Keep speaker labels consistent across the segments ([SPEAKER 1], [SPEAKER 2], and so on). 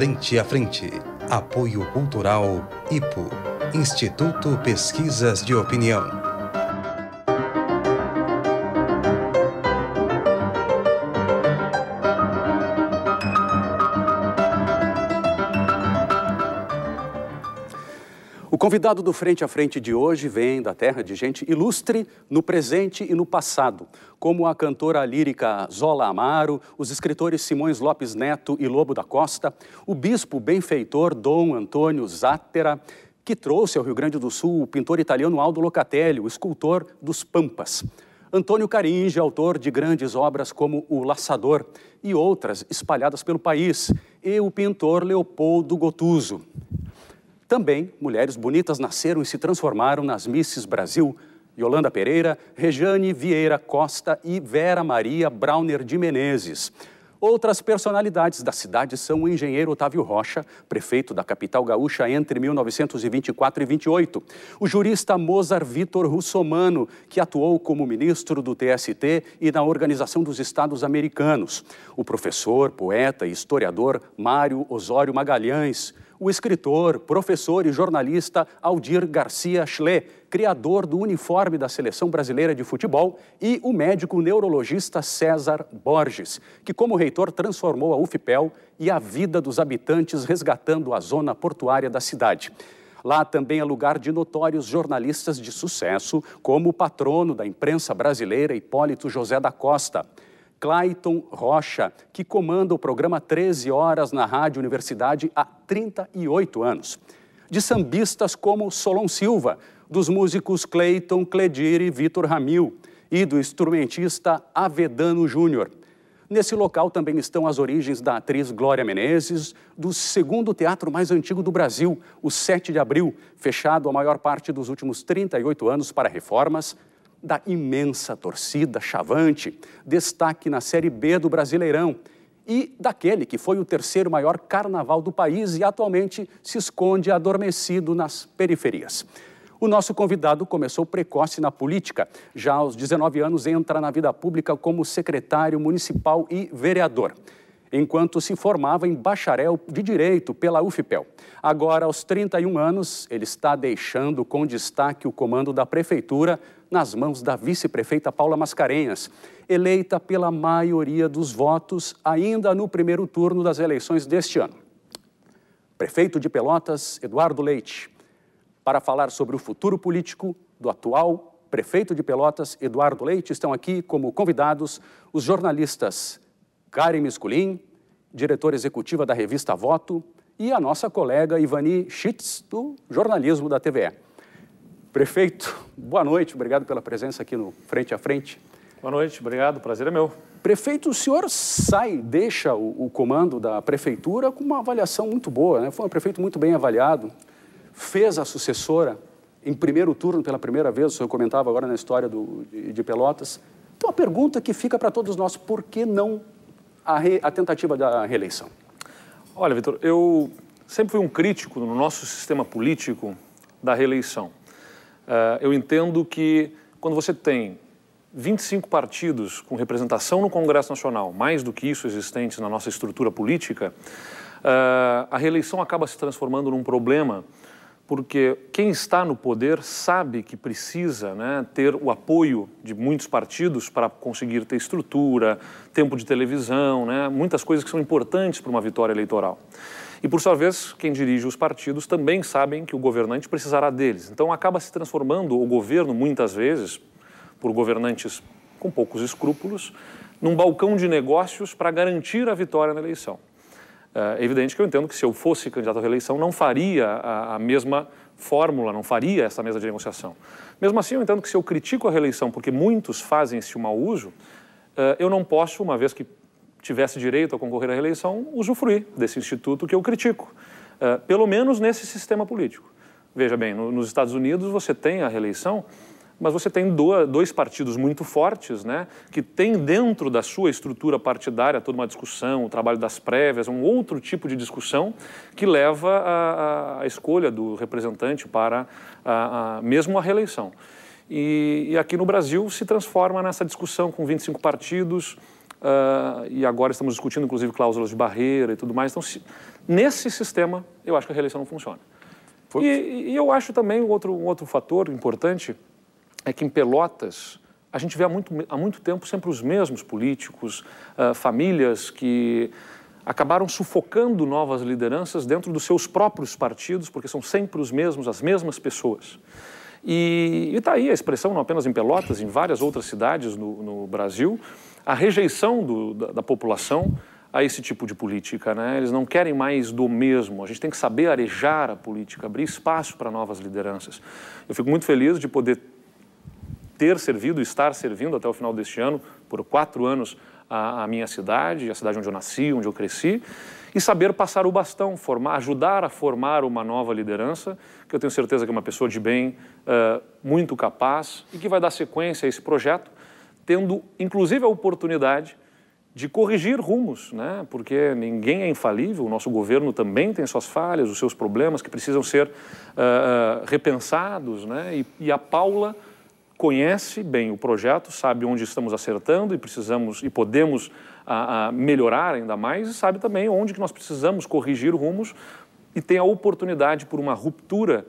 [SPEAKER 1] Frente a Frente. Apoio Cultural IPO Instituto Pesquisas de Opinião. convidado do Frente a Frente de hoje vem da terra de gente ilustre no presente e no passado, como a cantora lírica Zola Amaro, os escritores Simões Lopes Neto e Lobo da Costa, o bispo benfeitor Dom Antônio Zátera, que trouxe ao Rio Grande do Sul o pintor italiano Aldo Locatelli, o escultor dos Pampas. Antônio Caringe, autor de grandes obras como O Laçador e outras espalhadas pelo país, e o pintor Leopoldo Gotuso. Também mulheres bonitas nasceram e se transformaram nas Misses Brasil, Yolanda Pereira, Rejane Vieira Costa e Vera Maria Brauner de Menezes. Outras personalidades da cidade são o engenheiro Otávio Rocha, prefeito da capital gaúcha entre 1924 e 28, o jurista Mozart Vitor Russomano, que atuou como ministro do TST e na Organização dos Estados Americanos, o professor, poeta e historiador Mário Osório Magalhães, o escritor, professor e jornalista Aldir Garcia Schley, criador do uniforme da Seleção Brasileira de Futebol, e o médico neurologista César Borges, que, como reitor, transformou a UFPEL e a vida dos habitantes resgatando a zona portuária da cidade. Lá também é lugar de notórios jornalistas de sucesso, como o patrono da imprensa brasileira, Hipólito José da Costa. Clayton Rocha, que comanda o programa 13 Horas na Rádio Universidade há 38 anos. De sambistas como Solon Silva, dos músicos Clayton, Cledir e Vitor Ramil, e do instrumentista Avedano Júnior. Nesse local também estão as origens da atriz Glória Menezes, do segundo teatro mais antigo do Brasil, o 7 de Abril, fechado a maior parte dos últimos 38 anos para reformas, da imensa torcida chavante, destaque na Série B do Brasileirão e daquele que foi o terceiro maior carnaval do país e atualmente se esconde adormecido nas periferias. O nosso convidado começou precoce na política. Já aos 19 anos, entra na vida pública como secretário municipal e vereador enquanto se formava em bacharel de Direito pela UFPEL. Agora, aos 31 anos, ele está deixando com destaque o comando da Prefeitura nas mãos da vice-prefeita Paula Mascarenhas, eleita pela maioria dos votos ainda no primeiro turno das eleições deste ano. Prefeito de Pelotas, Eduardo Leite, para falar sobre o futuro político do atual prefeito de Pelotas, Eduardo Leite, estão aqui como convidados os jornalistas Karen Misculin, diretora executiva da revista Voto, e a nossa colega Ivani Schitz, do jornalismo da TVE. Prefeito, boa noite, obrigado pela presença aqui no Frente a Frente. Boa noite, obrigado, prazer é meu. Prefeito, o senhor sai, deixa o, o comando da prefeitura com uma avaliação muito boa, né? Foi um prefeito muito bem avaliado, fez a sucessora em primeiro turno pela primeira vez, o senhor comentava agora na história do, de, de Pelotas. Então a pergunta que fica para todos nós, por que não a, re, a tentativa da reeleição? Olha, Vitor,
[SPEAKER 2] eu sempre fui um crítico no nosso sistema político da reeleição. Ah, eu entendo que quando você tem 25 partidos com representação no Congresso Nacional, mais do que isso existentes na nossa estrutura política, ah, a reeleição acaba se transformando num problema, porque quem está no poder sabe que precisa né, ter o apoio de muitos partidos para conseguir ter estrutura, tempo de televisão, né, muitas coisas que são importantes para uma vitória eleitoral. E, por sua vez, quem dirige os partidos também sabem que o governante precisará deles. Então, acaba se transformando o governo, muitas vezes, por governantes com poucos escrúpulos, num balcão de negócios para garantir a vitória na eleição. É evidente que eu entendo que se eu fosse candidato à reeleição, não faria a, mesma fórmula, não faria essa mesa de negociação. Mesmo assim, eu entendo que se eu critico a reeleição porque muitos fazem esse mau uso, é, eu não posso, uma vez que tivesse direito a concorrer à reeleição, usufruir desse instituto que eu critico, eh, pelo menos nesse sistema político. Veja bem, nos Estados Unidos você tem a reeleição, mas você tem dois partidos muito fortes, né, que tem dentro da sua estrutura partidária toda uma discussão, o trabalho das prévias, um outro tipo de discussão que leva à escolha do representante para a, a, mesmo a reeleição. E, e aqui no Brasil se transforma nessa discussão com 25 partidos, Uh, e agora estamos discutindo, inclusive, cláusulas de barreira e tudo mais. Então, se, nesse sistema, eu acho que a reeleição não funciona. E, e, eu acho também um outro, um outro fator importante é que em Pelotas a gente vê há muito, há muito tempo sempre os mesmos políticos, uh, famílias que acabaram sufocando novas lideranças dentro dos seus próprios partidos, porque são sempre os mesmos, as mesmas pessoas. E está aí a expressão, não apenas em Pelotas, em várias outras cidades no, no Brasil, a rejeição do, da, da, população a esse tipo de política. Né? Eles não querem mais do mesmo. A gente tem que saber arejar a política, abrir espaço para novas lideranças. Eu fico muito feliz de poder ter servido, estar servindo até o final deste ano, por quatro anos, a, a minha cidade, a cidade onde eu nasci, onde eu cresci e saber passar o bastão, formar, ajudar a formar uma nova liderança, que eu tenho certeza que é uma pessoa de bem, uh, muito capaz e que vai dar sequência a esse projeto tendo inclusive a oportunidade de corrigir rumos, né? porque ninguém é infalível, o nosso governo também tem suas falhas, os seus problemas que precisam ser uh, repensados. Né? E, e, a Paula conhece bem o projeto, sabe onde estamos acertando e precisamos e podemos uh, uh, melhorar ainda mais e sabe também onde que nós precisamos corrigir rumos e tem a oportunidade por uma ruptura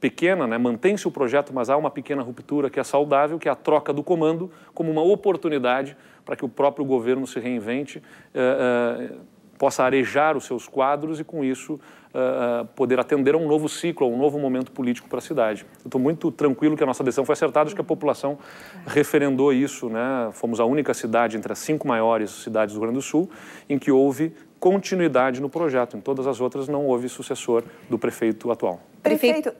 [SPEAKER 2] pequena, né? mantém-se o projeto, mas há uma pequena ruptura que é saudável, que é a troca do comando como uma oportunidade para que o próprio governo se reinvente, eh, eh, possa arejar os seus quadros e, com isso, eh, eh poder atender a um novo ciclo, a um novo momento político para a cidade. Estou muito tranquilo que a nossa decisão foi acertada, acho que a população referendou isso. Né? Fomos a única cidade entre as cinco maiores cidades do Rio Grande do Sul em que houve continuidade no projeto. Em todas as outras não houve sucessor do prefeito atual.
[SPEAKER 3] Prefeito,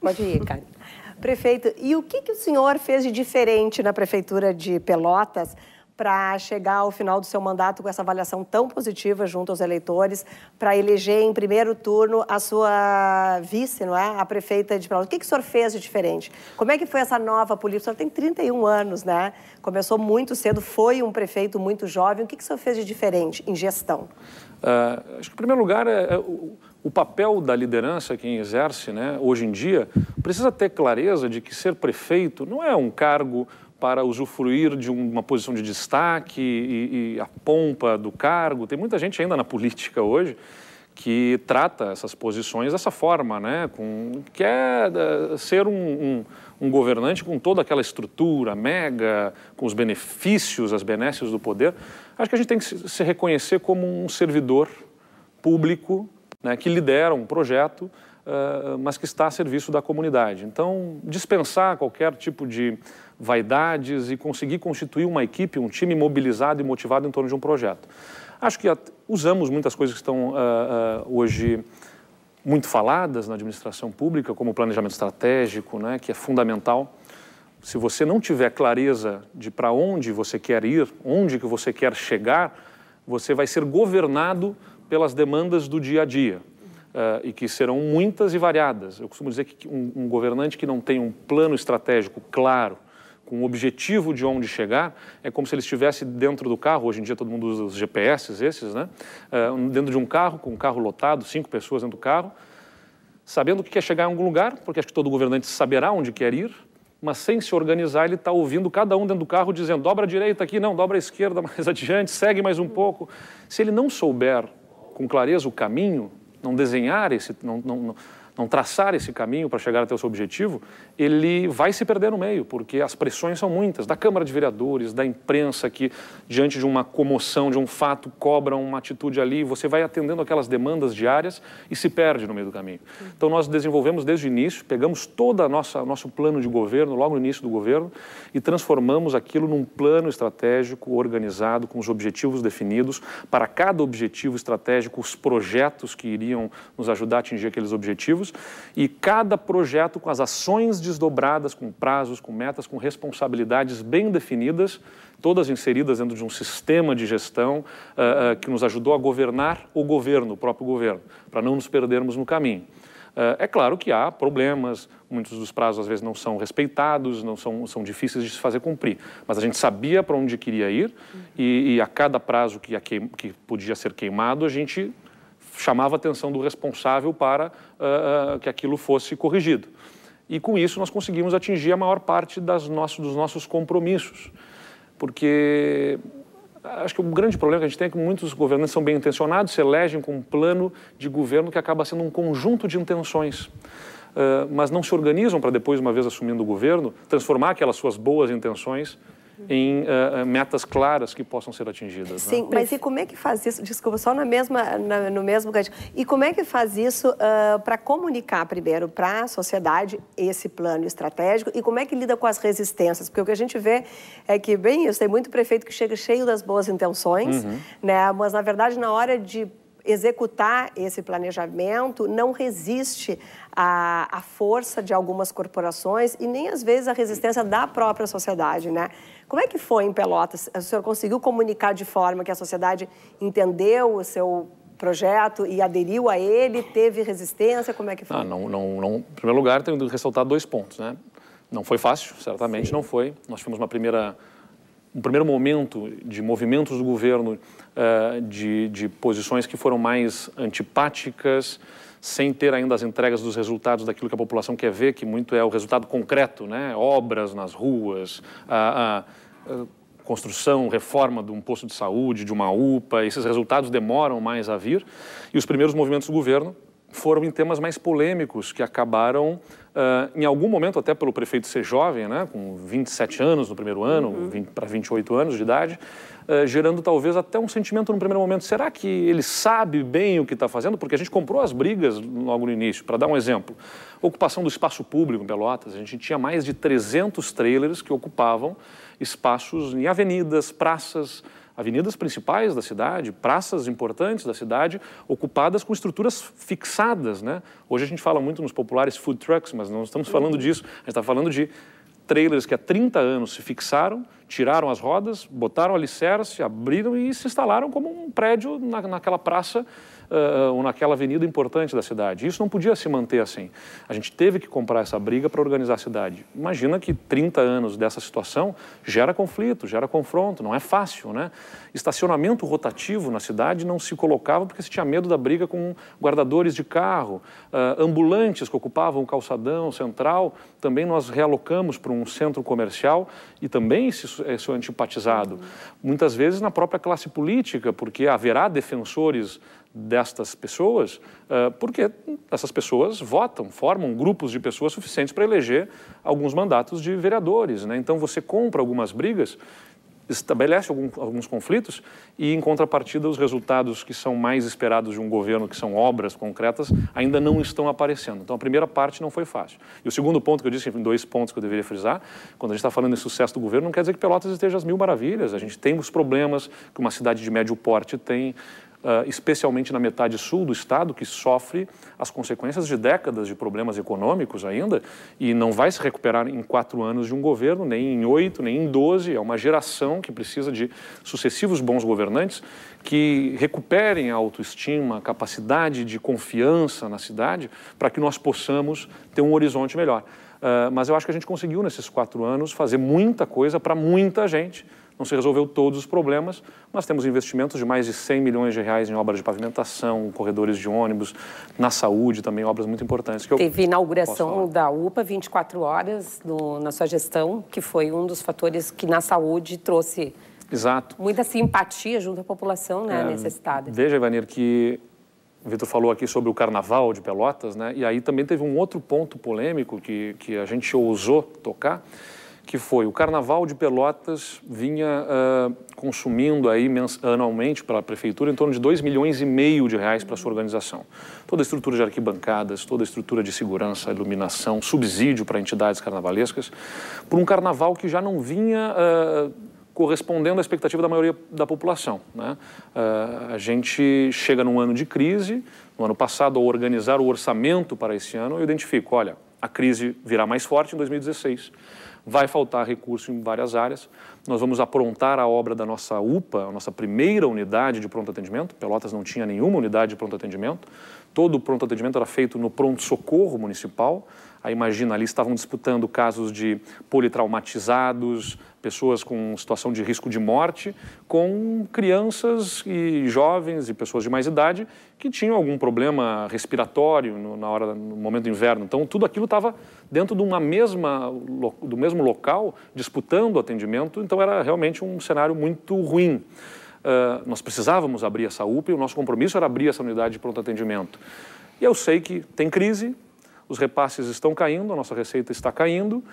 [SPEAKER 3] Pode ir, Karen. Prefeito, e o que, que o senhor fez de diferente na Prefeitura de Pelotas para chegar ao final do seu mandato com essa avaliação tão positiva junto aos eleitores, para eleger em primeiro turno a sua vice, não é? A prefeita de Pelotas. O que, que o senhor fez de diferente? Como é que foi essa nova política? O senhor tem 31 anos, né? Começou muito cedo, foi um prefeito muito jovem. O que, que o senhor fez de diferente em gestão?
[SPEAKER 2] Uh, acho que, em primeiro lugar, é, é, o papel da liderança, quem exerce né, hoje em dia, precisa ter clareza de que ser prefeito não é um cargo para usufruir de uma posição de destaque e, e a pompa do cargo. Tem muita gente ainda na política hoje que trata essas posições dessa forma, né? Com, quer uh, é, ser um, um, um, governante com toda aquela estrutura mega, com os benefícios, as benesses do poder. Acho que a gente tem que se reconhecer como um servidor público né, que lideram um projeto, uh, mas que está a serviço da comunidade. Então, dispensar qualquer tipo de vaidades e conseguir constituir uma equipe, um time mobilizado e motivado em torno de um projeto. Acho que usamos muitas coisas que estão uh, uh, hoje muito faladas na administração pública, como o planejamento estratégico, né, que é fundamental. Se você não tiver clareza de para onde você quer ir, onde que você quer chegar, você vai ser governado pelas demandas do dia a dia. Uh, e que serão muitas e variadas. Eu costumo dizer que um, um, governante que não tem um plano estratégico claro, com um objetivo de onde chegar, é como se ele estivesse dentro do carro. Hoje em dia todo mundo usa os GPS, esses, né? Uh, dentro de um carro, com um carro lotado, cinco pessoas dentro do carro, sabendo que quer chegar em algum lugar, porque acho que todo governante saberá onde quer ir, mas sem se organizar, ele está ouvindo cada um dentro do carro dizendo: dobra a direita aqui, não, dobra a esquerda mais adiante, segue mais um pouco. Se ele não souber com clareza o caminho, não desenhar esse, não, não, não traçar esse caminho para chegar até o seu objetivo, ele vai se perder no meio, porque as pressões são muitas da Câmara de Vereadores, da imprensa que, diante de uma comoção, de um fato, cobra uma atitude ali, você vai atendendo aquelas demandas diárias e se perde no meio do caminho. Então, nós desenvolvemos desde o início, pegamos todo o nosso plano de governo, logo no início do governo, e transformamos aquilo num plano estratégico organizado, com os objetivos definidos, para cada objetivo estratégico, os projetos que iriam nos ajudar a atingir aqueles objetivos objetivos e cada projeto com as ações desdobradas, com prazos, com metas, com responsabilidades bem definidas, todas inseridas dentro de um sistema de gestão uh, uh, que nos ajudou a governar o governo, o próprio governo, para não nos perdermos no caminho. Eh, é claro que há problemas, muitos dos prazos às vezes não são respeitados, não são, são difíceis de se fazer cumprir, mas a gente sabia para onde queria ir e, e a cada prazo que, que, podia ser queimado, a gente chamava a atenção do responsável para uh, que aquilo fosse corrigido. E com isso nós conseguimos atingir a maior parte nossas, dos nossos compromissos, porque acho que o grande problema que a gente tem é que muitos governantes são bem intencionados, se elegem com um plano de governo que acaba sendo um conjunto de intenções. Uh, mas não se organizam para depois, uma vez assumindo o governo, transformar aquelas suas boas intenções em uh, metas claras que possam ser atingidas. Né? Sim, né? mas e
[SPEAKER 3] como é que faz isso? Desculpa, só na mesma, na, no mesmo gancho. E como é que faz isso uh, ah, para comunicar primeiro para a sociedade esse plano estratégico e como é que lida com as resistências? Porque o que a gente vê é que, bem, isso tem muito prefeito que chega cheio das boas intenções, uhum. né? mas na verdade, na hora de executar esse planejamento não resiste à, à força de algumas corporações e nem às vezes à resistência da própria sociedade, né? Como é que foi em Pelotas? O senhor conseguiu comunicar de forma que a sociedade entendeu o seu projeto e aderiu a ele? Teve resistência? Como é que foi? Ah, não, não, não. Em
[SPEAKER 2] primeiro lugar, tenho que ressaltar dois pontos, né? Não foi fácil, certamente Sim. não foi. Nós tivemos uma primeira um primeiro momento de movimentos do governo, eh, de, de posições que foram mais antipáticas, sem ter ainda as entregas dos resultados daquilo que a população quer ver, que muito é o resultado concreto, né? obras nas ruas, a, a, a construção, reforma de um posto de saúde, de uma UPA, esses resultados demoram mais a vir. E os primeiros movimentos do governo foram em temas mais polêmicos que acabaram, uh, em algum momento, até pelo prefeito ser jovem, né, com 27 anos no primeiro ano, uhum. para 28 anos de idade, uh, gerando talvez até um sentimento no primeiro momento: será que ele sabe bem o que está fazendo? Porque a gente comprou as brigas logo no início. Para dar um exemplo, ocupação do espaço público em Pelotas, a gente tinha mais de 300 trailers que ocupavam espaços em avenidas, praças avenidas principais da cidade, praças importantes da cidade, ocupadas com estruturas fixadas. Né? Hoje a gente fala muito nos populares food trucks, mas não estamos falando uhum. disso. A gente está falando de trailers que há 30 anos se fixaram, tiraram as rodas, botaram alicerce, abriram e se instalaram como um prédio na, naquela praça uh, ou naquela avenida importante da cidade. Isso não podia se manter assim. A gente teve que comprar essa briga para organizar a cidade. Imagina que 30 anos dessa situação gera conflito, gera confronto, não é fácil, né? Estacionamento rotativo na cidade não se colocava porque se tinha medo da briga com guardadores de carro, uh, ambulantes que ocupavam o calçadão central, também nós realocamos para um centro comercial e também isso é antipatizado. Uhum. Muitas vezes na própria classe política, porque haverá defensores destas pessoas, eh, porque essas pessoas votam, formam grupos de pessoas suficientes para eleger alguns mandatos de vereadores. Né? Então você compra algumas brigas, estabelece algum, alguns conflitos e, em contrapartida, os resultados que são mais esperados de um governo, que são obras concretas, ainda não estão aparecendo. Então, a primeira parte não foi fácil. E o segundo ponto que eu disse, dois pontos que eu deveria frisar, quando a gente está falando em sucesso do governo, não quer dizer que Pelotas esteja às mil maravilhas. A gente tem os problemas que uma cidade de médio porte tem, ah, especialmente na metade sul do estado, que sofre as consequências de décadas de problemas econômicos ainda e não vai se recuperar em quatro anos de um governo, nem em oito, nem em doze. É uma geração que precisa de sucessivos bons governantes que recuperem a autoestima, a capacidade de confiança na cidade, para que nós possamos ter um horizonte melhor. Ah, mas eu acho que a gente conseguiu, nesses quatro anos, fazer muita coisa para muita gente não se resolveu todos os problemas, mas temos investimentos de mais de 100 milhões de reais em obras de pavimentação, corredores de ônibus, na saúde também, obras muito importantes. Que Teve inauguração
[SPEAKER 4] da UPA 24 horas no, na sua gestão, que foi um dos fatores que na saúde trouxe Exato. muita simpatia junto à população né, é, necessitada.
[SPEAKER 2] Veja, Ivanir, que o Vitor falou aqui sobre o carnaval de Pelotas, né? E aí também teve um outro ponto polêmico que, que a gente ousou tocar, que foi o Carnaval de Pelotas vinha uh, consumindo aí anualmente pela prefeitura em torno de 2 milhões e meio de reais para sua organização. Toda a estrutura de arquibancadas, toda a estrutura de segurança, iluminação, subsídio para entidades carnavalescas, por um carnaval que já não vinha uh, correspondendo à expectativa da maioria da população. Né? Uh, a gente chega num ano de crise, no ano passado, ao organizar o orçamento para esse ano, eu identifico, olha, a crise virá mais forte em 2016 vai faltar recurso em várias áreas. Nós vamos aprontar a obra da nossa UPA, a nossa primeira unidade de pronto atendimento. Pelotas não tinha nenhuma unidade de pronto atendimento. Todo o pronto atendimento era feito no pronto-socorro municipal. A imagina, ali estavam disputando casos de politraumatizados, pessoas com situação de risco de morte, com crianças e jovens e pessoas de mais idade que tinham algum problema respiratório no, na hora, no momento do inverno. Então, tudo aquilo estava dentro de uma mesma, do mesmo local, disputando atendimento. Então, era realmente um cenário muito ruim. Uh, nós precisávamos abrir essa UPA e o nosso compromisso era abrir essa unidade de pronto atendimento. E eu sei que tem crise, os repasses estão caindo, a nossa receita está caindo,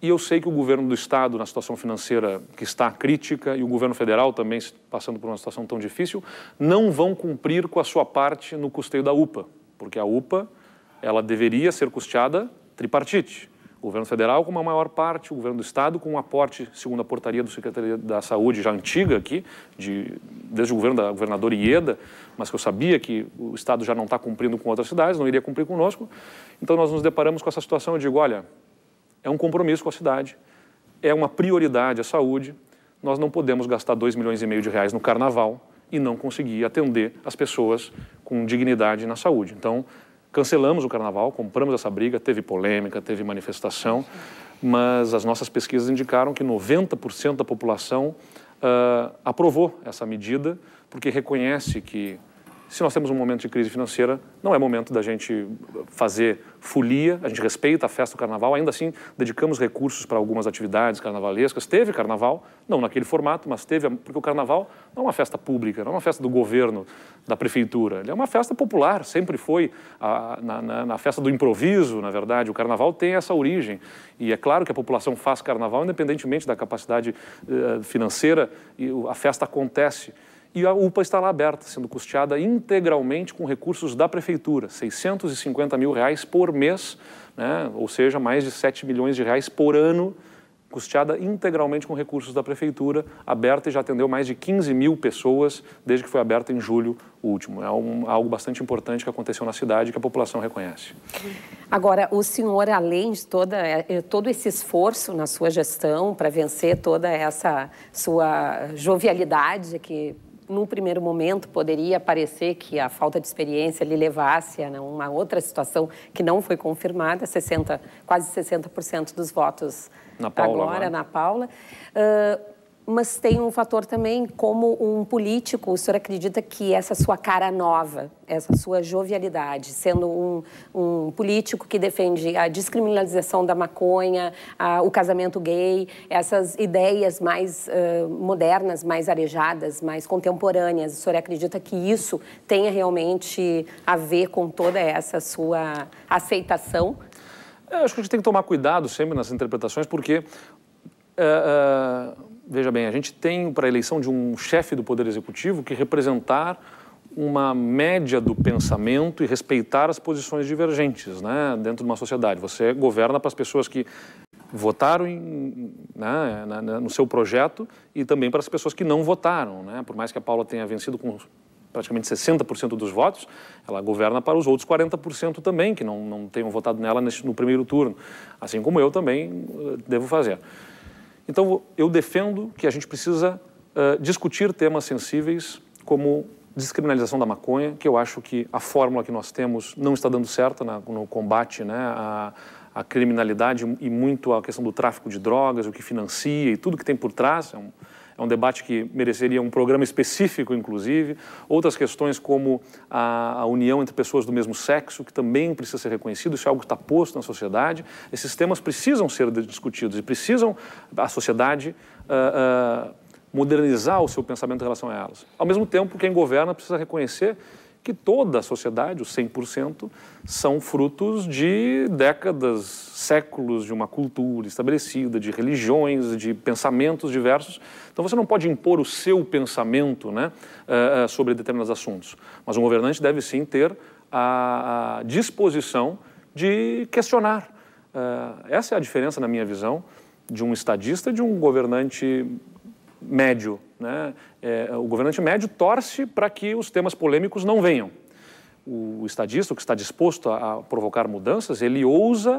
[SPEAKER 2] e eu sei que o governo do Estado, na situação financeira que está crítica, e o governo federal também passando por uma situação tão difícil, não vão cumprir com a sua parte no custeio da UPA, porque a UPA ela deveria ser custeada tripartite. O governo federal com uma maior parte, o governo do estado com um aporte, segundo a portaria do Secretaria da Saúde, já antiga aqui, de, desde o governo da governadora Ieda, mas que eu sabia que o estado já não está cumprindo com outras cidades, não iria cumprir conosco. Então nós nos deparamos com essa situação. Eu digo, olha, é um compromisso com a cidade, é uma prioridade a saúde, nós não podemos gastar 2 milhões e meio de reais no carnaval e não conseguir atender as pessoas com dignidade na saúde. Então, Cancelamos o carnaval, compramos essa briga, teve polêmica, teve manifestação, mas as nossas pesquisas indicaram que 90% da população uh, aprovou essa medida, porque reconhece que se nós temos um momento de crise financeira, não é momento da gente fazer folia, a gente respeita a festa do carnaval, ainda assim dedicamos recursos para algumas atividades carnavalescas. Teve carnaval, não naquele formato, mas teve, porque o carnaval não é uma festa pública, não é uma festa do governo, da prefeitura, ele é uma festa popular, sempre foi a, na, na, na festa do improviso, na verdade. O carnaval tem essa origem. E é claro que a população faz carnaval, independentemente da capacidade uh, financeira, e a festa acontece e a UPA está lá aberta, sendo custeada integralmente com recursos da Prefeitura, 650 mil reais por mês, né? ou seja, mais de 7 milhões de reais por ano, custeada integralmente com recursos da Prefeitura, aberta e já atendeu mais de 15 mil pessoas desde que foi aberta em julho último. É um, algo bastante importante que aconteceu na cidade que a população reconhece.
[SPEAKER 4] Agora, o senhor, além de toda, é, é, todo esse esforço na sua gestão para vencer toda essa sua jovialidade que num primeiro momento, poderia parecer que a falta de experiência lhe levasse a uma outra situação que não foi confirmada, 60, quase 60% dos votos na Paula, agora né? na Paula. Uh, mas tem um fator também como um político, o senhor acredita que essa sua cara nova, essa sua jovialidade, sendo um, um político que defende a descriminalização da maconha, a, o casamento gay, essas ideias mais uh, modernas, mais arejadas, mais contemporâneas, o senhor acredita que isso tenha realmente a ver com toda essa sua aceitação?
[SPEAKER 2] Eu é, acho que a gente tem que tomar cuidado sempre nas interpretações, porque... Uh, uh veja bem, a gente tem para a eleição de um chefe do Poder Executivo que representar uma média do pensamento e respeitar as posições divergentes né, dentro de uma sociedade. Você governa para as pessoas que votaram em, né, no seu projeto e também para as pessoas que não votaram. Né? Por mais que a Paula tenha vencido com praticamente 60% dos votos, ela governa para os outros 40% também, que não, não tenham votado nela nesse, no primeiro turno, assim como eu também eh, devo fazer. Então, eu defendo que a gente precisa uh, discutir temas sensíveis como descriminalização da maconha, que eu acho que a fórmula que nós temos não está dando certo na, no combate né, criminalidade e muito a questão do tráfico de drogas, o que financia e tudo que tem por trás. É um, é um debate que mereceria um programa específico, inclusive. Outras questões como a, a união entre pessoas do mesmo sexo, que também precisa ser reconhecido, isso é algo que está posto na sociedade. Esses temas precisam ser discutidos e precisam a sociedade uh, uh, modernizar o seu pensamento em relação a elas. Ao mesmo tempo, quem governa precisa reconhecer que toda a sociedade, os 100%, são frutos de décadas, séculos de uma cultura estabelecida, de religiões, de pensamentos diversos. Então você não pode impor o seu pensamento né, eh, eh, sobre determinados assuntos. Mas um governante deve sim ter a disposição de questionar. Eh, essa é a diferença, na minha visão, de um estadista e de um governante médio. Né? é, o governante médio torce para que os temas polêmicos não venham. O estadista, o que está disposto a, a provocar mudanças, ele ousa uh,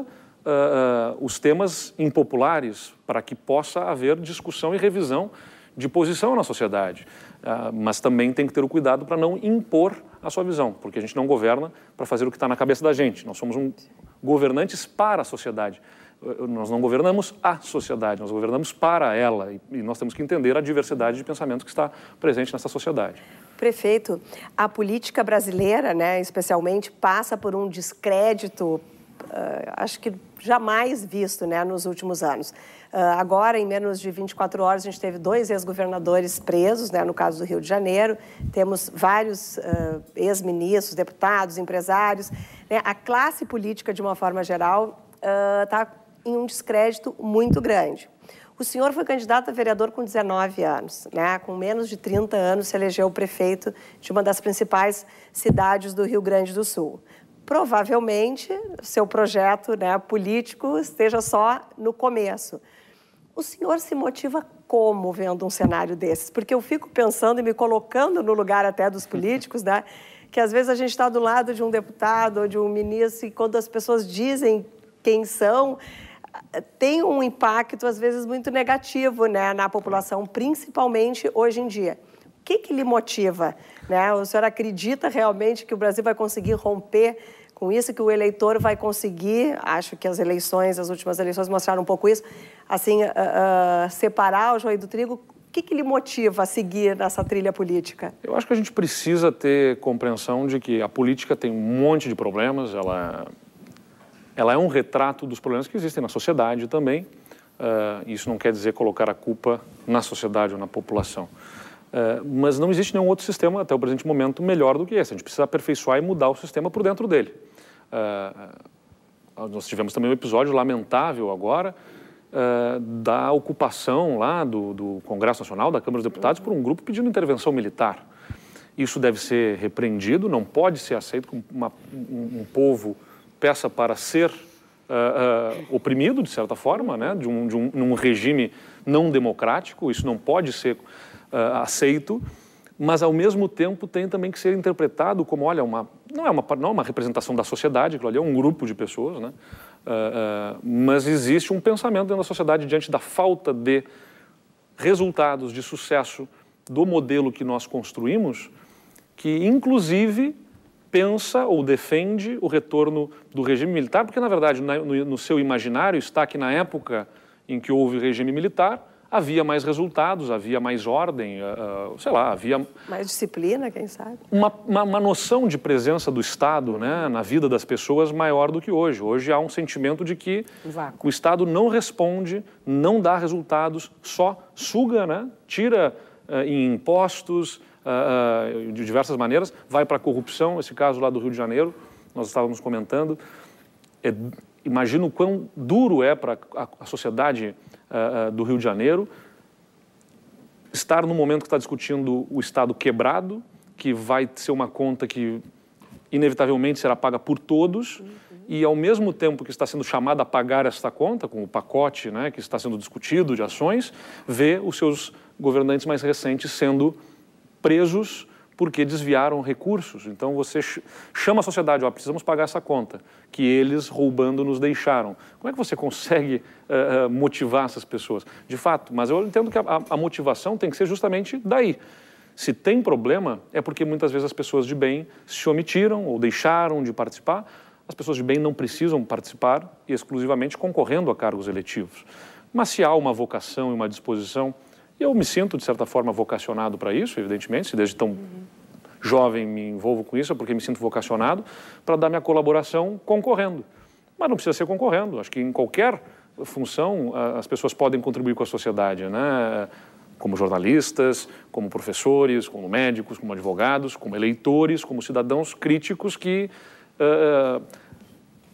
[SPEAKER 2] uh, os temas impopulares para que possa haver discussão e revisão de posição na sociedade. Uh, mas também tem que ter o cuidado para não impor a sua visão, porque a gente não governa para fazer o que está na cabeça da gente. Nós somos um governantes para a sociedade. Eh, nós não governamos a sociedade, nós governamos para ela e, nós temos que entender a diversidade de pensamento que está presente nessa sociedade.
[SPEAKER 3] Prefeito, a política brasileira, né, especialmente, passa por um descrédito, uh, acho que jamais visto né, nos últimos anos. Uh, agora, em menos de 24 horas, a gente teve dois ex-governadores presos, né, no caso do Rio de Janeiro. Temos vários uh, ex-ministros, deputados, empresários. Né? A classe política, de uma forma geral, está em um descrédito muito grande. O senhor foi candidato a vereador com 19 anos, né? Com menos de 30 anos se elegeu prefeito de uma das principais cidades do Rio Grande do Sul. Provavelmente seu projeto, né, político esteja só no começo. O senhor se motiva como vendo um cenário desses? Porque eu fico pensando e me colocando no lugar até dos políticos, né? Que às vezes a gente está do lado de um deputado ou de um ministro e quando as pessoas dizem quem são, tem um impacto, às vezes, muito negativo né, na população, principalmente hoje em dia. O que, que lhe motiva? Né? O senhor acredita realmente que o Brasil vai conseguir romper com isso, que o eleitor vai conseguir, acho que as eleições, as últimas eleições mostraram um pouco isso, assim, uh, uh, separar o joio do trigo? O que, que lhe motiva a seguir nessa trilha política? Eu acho
[SPEAKER 2] que a gente precisa ter compreensão de que a política tem um monte de problemas, ela ela é um retrato dos problemas que existem na sociedade também. Uh, isso não quer dizer colocar a culpa na sociedade ou na população. Uh, mas não existe nenhum outro sistema, até o presente momento, melhor do que esse. A gente precisa aperfeiçoar e mudar o sistema por dentro dele. Uh, nós tivemos também um episódio lamentável agora da ocupação lá do, do Congresso Nacional, da Câmara dos Deputados, por um grupo pedindo intervenção militar. Isso deve ser repreendido, não pode ser aceito que um, um povo peça para ser Uh, uh, oprimido, de certa forma, né? de, um, de um, num regime não democrático, isso não pode ser uh, aceito, mas ao mesmo tempo tem também que ser interpretado como, olha, uma, não, é uma, não é uma representação da sociedade, aquilo ali é um grupo de pessoas, né? mas existe um pensamento dentro da sociedade diante da falta de resultados de sucesso do modelo que nós construímos, que inclusive pensa ou defende o retorno do regime militar, porque, na verdade, no seu imaginário está que, na época em que houve regime militar, havia mais resultados, havia mais ordem, uh, sei lá, havia...
[SPEAKER 3] Mais disciplina, quem sabe?
[SPEAKER 2] Uma, uma, uma, noção de presença do Estado né, na vida das pessoas maior do que hoje. Hoje há um sentimento de que o Estado não responde, não dá resultados, só suga, né, tira uh, em impostos, uh, de diversas maneiras, vai para a corrupção, esse caso lá do Rio de Janeiro, nós estávamos comentando. É, imagino o quão duro é para a, a sociedade uh, do Rio de Janeiro estar no momento que está discutindo o Estado quebrado, que vai ser uma conta que inevitavelmente será paga por todos, uhum. e ao mesmo tempo que está sendo chamada a pagar esta conta, com o pacote né, que está sendo discutido de ações, vê os seus governantes mais recentes sendo presos porque desviaram recursos. Então você chama a sociedade, ó, precisamos pagar essa conta que eles roubando nos deixaram. Como é que você consegue uh, motivar essas pessoas? De fato, mas eu entendo que a, a motivação tem que ser justamente daí. Se tem problema, é porque muitas vezes as pessoas de bem se omitiram ou deixaram de participar. As pessoas de bem não precisam participar exclusivamente concorrendo a cargos eletivos. Mas se há uma vocação e uma disposição, eu me sinto, de certa forma, vocacionado para isso, evidentemente, se desde tão jovem me envolvo com isso, é porque me sinto vocacionado para dar minha colaboração concorrendo. Mas não precisa ser concorrendo. Acho que em qualquer função as pessoas podem contribuir com a sociedade, né? como jornalistas, como professores, como médicos, como advogados, como eleitores, como cidadãos críticos que uh,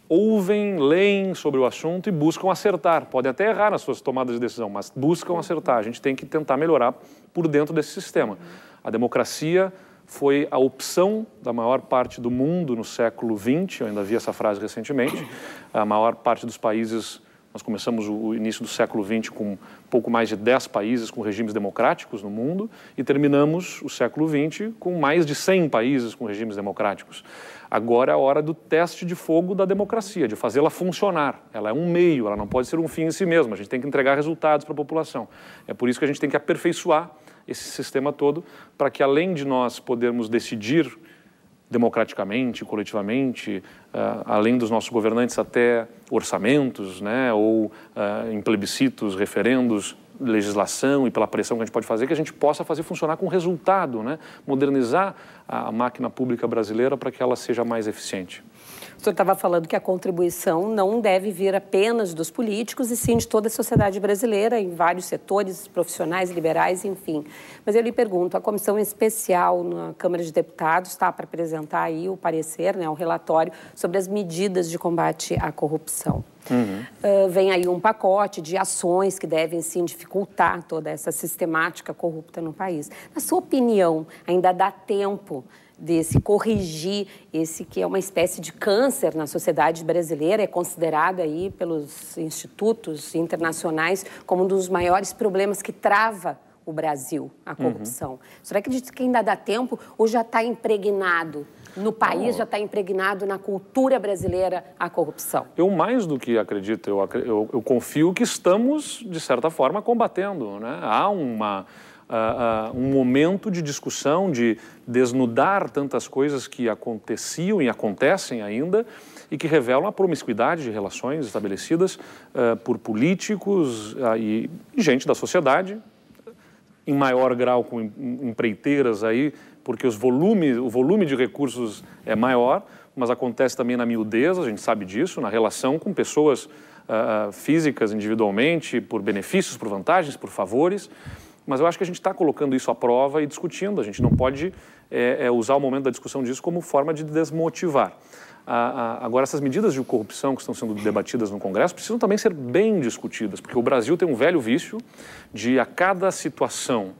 [SPEAKER 2] ouvem, leem sobre o assunto e buscam acertar. Podem até errar nas suas tomadas de decisão, mas buscam acertar. A gente tem que tentar melhorar por dentro desse sistema. A democracia foi a opção da maior parte do mundo no século XX, eu ainda vi essa frase recentemente. A maior parte dos países, nós começamos o início do século XX com pouco mais de 10 países com regimes democráticos no mundo e terminamos o século XX com mais de 100 países com regimes democráticos. Agora é a hora do teste de fogo da democracia, de fazê-la funcionar. Ela é um meio, ela não pode ser um fim em si mesma. A gente tem que entregar resultados para a população. É por isso que a gente tem que aperfeiçoar esse sistema todo para que, além de nós podermos decidir democraticamente, coletivamente, uh, além dos nossos governantes, até orçamentos, né, ou uh, ah, em plebiscitos, referendos, legislação e pela pressão que a gente pode fazer, que a gente possa fazer funcionar com resultado, né? modernizar a máquina pública brasileira para que ela seja mais eficiente.
[SPEAKER 4] O senhor estava falando que a contribuição não deve vir apenas dos políticos, e sim de toda a sociedade brasileira, em vários setores, profissionais, liberais, enfim. Mas eu lhe pergunto, a comissão especial na Câmara de Deputados está para apresentar aí o parecer, né, o relatório sobre as medidas de combate à corrupção. Uhum. Uh, vem aí um pacote de ações que devem sim dificultar toda essa sistemática corrupta no país. Na sua opinião, ainda dá tempo desse corrigir esse que é uma espécie de câncer na sociedade brasileira, é considerado aí pelos institutos internacionais como um dos maiores problemas que trava o Brasil, a uhum. corrupção. Uhum. Será que acredita que ainda dá tempo ou já está impregnado no país, oh. já está impregnado na cultura brasileira
[SPEAKER 2] a corrupção? Eu mais do que acredito, eu, eu, eu confio que estamos, de certa forma, combatendo. Né? Há uma uh, uh, um momento de discussão, de desnudar tantas coisas que aconteciam e acontecem ainda e que revelam a promiscuidade de relações estabelecidas uh, por políticos eh, e, e gente da sociedade, em maior grau com empreiteiras aí, porque os volume, o volume de recursos é maior, mas acontece também na miudeza, a gente sabe disso, na relação com pessoas uh, físicas individualmente, por benefícios, por vantagens, por favores. Mas eu acho que a gente está colocando isso à prova e discutindo. A gente não pode é, é, usar o momento da discussão disso como forma de desmotivar. A, a, agora, essas medidas de corrupção que estão sendo debatidas no Congresso precisam também ser bem discutidas, porque o Brasil tem um velho vício de, a cada situação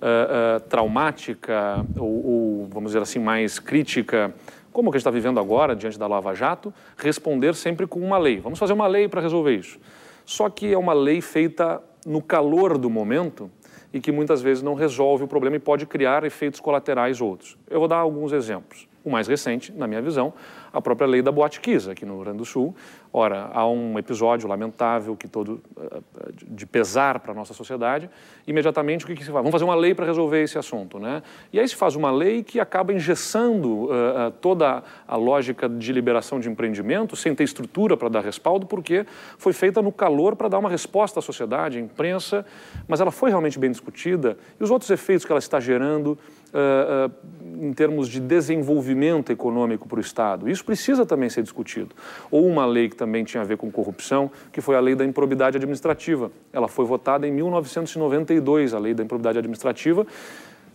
[SPEAKER 2] uh, uh, traumática ou, ou, vamos dizer assim, mais crítica, como a gente está vivendo agora, diante da Lava Jato, responder sempre com uma lei. Vamos fazer uma lei para resolver isso. Só que é uma lei feita no calor do momento e que muitas vezes não resolve o problema e pode criar efeitos colaterais outros. Eu vou dar alguns exemplos. O mais recente, na minha visão, a própria lei da Boatequisa aqui no Rio Grande do Sul. Ora, há um episódio lamentável que todo eh, de pesar para a nossa sociedade. Imediatamente, o que, que se faz? Vamos fazer uma lei para resolver esse assunto, né? E aí se faz uma lei que acaba engessando uh, toda a lógica de liberação de empreendimento, sem ter estrutura para dar respaldo, porque foi feita no calor para dar uma resposta à sociedade, à imprensa, mas ela foi realmente bem discutida. E os outros efeitos que ela está gerando Uh, uh, em termos de desenvolvimento econômico para o Estado. Isso precisa também ser discutido. Ou uma lei que também tinha a ver com corrupção, que foi a lei da improbidade administrativa. Ela foi votada em 1992, a lei da improbidade administrativa,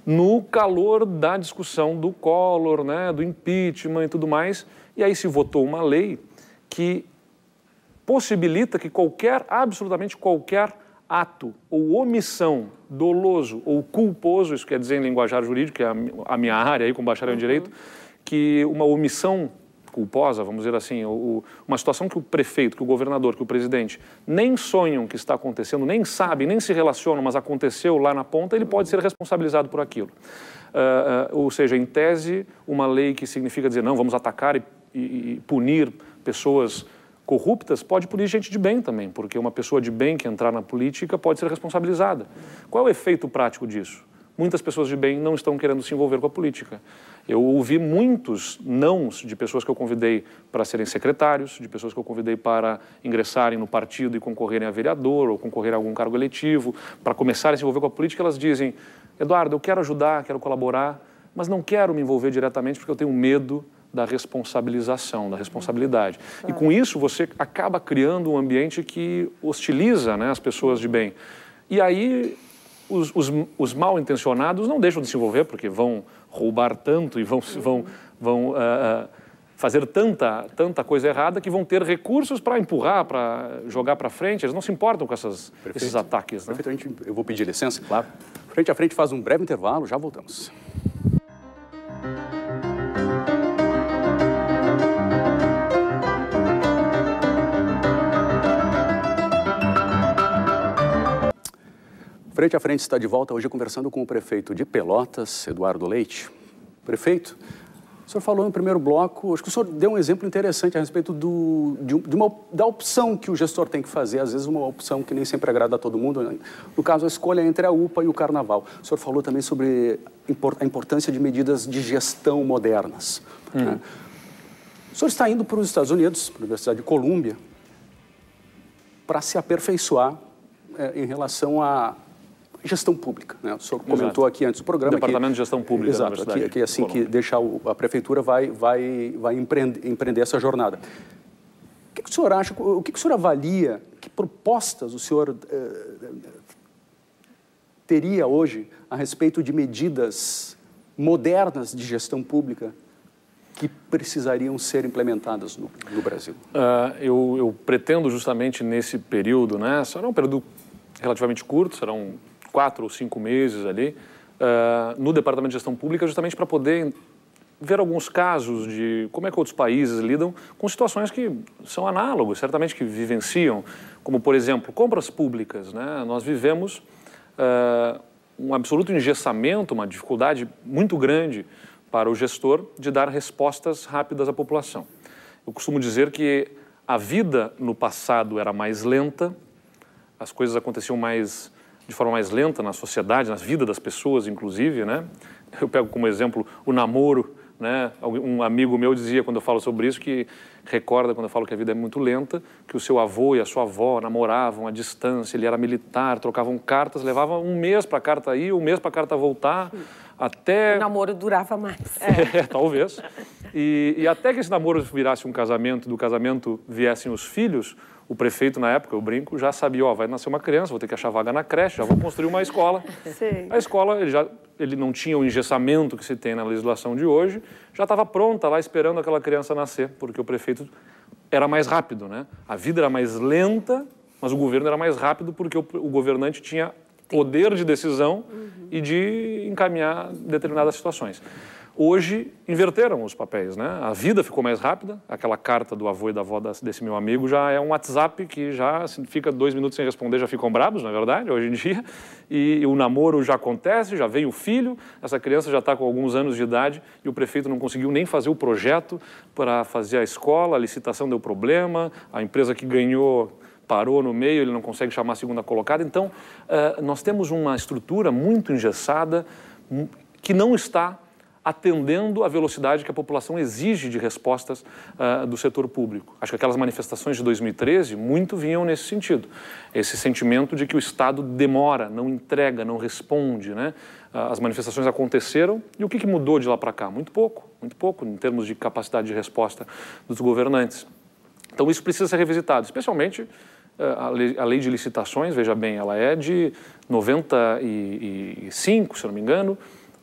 [SPEAKER 2] no calor da discussão do Collor, né, do impeachment e tudo mais. E aí se votou uma lei que possibilita que qualquer, absolutamente qualquer ato ou omissão doloso ou culposo, isso quer dizer em linguajar jurídico, que é a minha área aí com bacharel em uhum. direito, que uma omissão culposa, vamos dizer assim, uma situação que o prefeito, que o governador, que o presidente nem sonham que está acontecendo, nem sabem, nem se relacionam, mas aconteceu lá na ponta, ele pode uhum. ser responsabilizado por aquilo. Uh, uh, ou seja, em tese, uma lei que significa dizer não, vamos atacar e, e, e punir pessoas corruptas, pode punir gente de bem também, porque uma pessoa de bem que entrar na política pode ser responsabilizada. Qual é o efeito prático disso? Muitas pessoas de bem não estão querendo se envolver com a política. Eu ouvi muitos nãos de pessoas que eu convidei para serem secretários, de pessoas que eu convidei para ingressarem no partido e concorrerem a vereador ou concorrerem a algum cargo eletivo, para começarem a se envolver com a política. Elas dizem: Eduardo, eu quero ajudar, quero colaborar, mas não quero me envolver diretamente porque eu tenho medo da responsabilização, da responsabilidade. Claro. E com isso você acaba criando um ambiente que hostiliza né, as pessoas de bem. E aí os, os, os mal intencionados não deixam de se envolver, porque vão roubar tanto e vão, vão, vão uh, uh, fazer tanta, tanta coisa errada que vão ter recursos para empurrar, para jogar para frente. Eles não se importam com essas,
[SPEAKER 1] esses ataques. Né? Prefeito, eu vou pedir licença, claro. Frente a frente faz um breve intervalo, já voltamos. Frente a Frente está de volta hoje conversando com o prefeito de Pelotas, Eduardo Leite. Prefeito, o senhor falou no primeiro bloco, acho que o senhor deu um exemplo interessante a respeito do, de, de uma, da opção que o gestor tem que fazer, às vezes uma opção que nem sempre agrada a todo mundo, né? no caso a escolha é entre a UPA e o Carnaval. O senhor falou também sobre a importância de medidas de gestão modernas. Hum. Né? O senhor está indo para os Estados Unidos, para a Universidade de Colômbia, para se aperfeiçoar é, em relação a gestão pública. Né? O senhor Exato. comentou aqui antes do programa. Departamento que, de Gestão Pública Exato, que, que, é assim que deixar o, a prefeitura vai, vai, vai empreender, empreender essa jornada. O que, que, o senhor acha, o que, que o senhor avalia, que propostas o senhor eh, teria hoje a respeito de medidas modernas de gestão pública que precisariam ser implementadas no, no Brasil?
[SPEAKER 2] Uh, eu, eu, pretendo justamente nesse período, né, será um período relativamente curto, serão quatro ou cinco meses ali, uh, no Departamento de Gestão Pública, justamente para poder ver alguns casos de como é que outros países lidam com situações que são análogas, certamente que vivenciam, como, por exemplo, compras públicas. Né? Nós vivemos uh, um absoluto engessamento, uma dificuldade muito grande para o gestor de dar respostas rápidas à população. Eu costumo dizer que a vida no passado era mais lenta, as coisas aconteciam mais de forma mais lenta na sociedade, na vida das pessoas, inclusive, né? Eu pego como exemplo o namoro, né? Um amigo meu dizia quando eu falo sobre isso que recorda quando eu falo que a vida é muito lenta, que o seu avô e a sua avó namoravam à distância, ele era militar, trocavam cartas, levava um mês para a carta ir, um mês para a carta voltar, Sim. até o namoro durava mais. É, é talvez. E, e até que esse namoro virasse um casamento, do casamento viessem os filhos, o prefeito, na época, eu brinco, já sabia, ó, vai nascer uma criança, vou ter que achar vaga na creche, já vou construir uma escola. Sim. A escola, ele já ele não tinha o engessamento que se tem na legislação de hoje, já estava pronta lá esperando aquela criança nascer, porque o prefeito era mais rápido, né? A vida era mais lenta, mas o governo era mais rápido porque o, o governante tinha poder de decisão uhum. e de encaminhar determinadas situações. Hoje inverteram os papéis, né? A vida ficou mais rápida. Aquela carta do avô e da avó desse meu amigo já é um WhatsApp que já fica dois minutos sem responder, já ficam bravos, na é verdade, hoje em dia. E o namoro já acontece, já vem o filho. Essa criança já está com alguns anos de idade e o prefeito não conseguiu nem fazer o projeto para fazer a escola. A licitação deu problema. A empresa que ganhou parou no meio, ele não consegue chamar a segunda colocada. Então, eh, nós temos uma estrutura muito engessada hum, que não está atendendo à velocidade que a população exige de respostas uh, do setor público. Acho que aquelas manifestações de 2013 muito vinham nesse sentido. Esse sentimento de que o Estado demora, não entrega, não responde. Né? Uh, as manifestações aconteceram e o que, que mudou de lá para cá? Muito pouco, muito pouco em termos de capacidade de resposta dos governantes. Então isso precisa ser revisitado, especialmente ah, a lei, a lei, de licitações, veja bem, ela é de 95, se não me engano,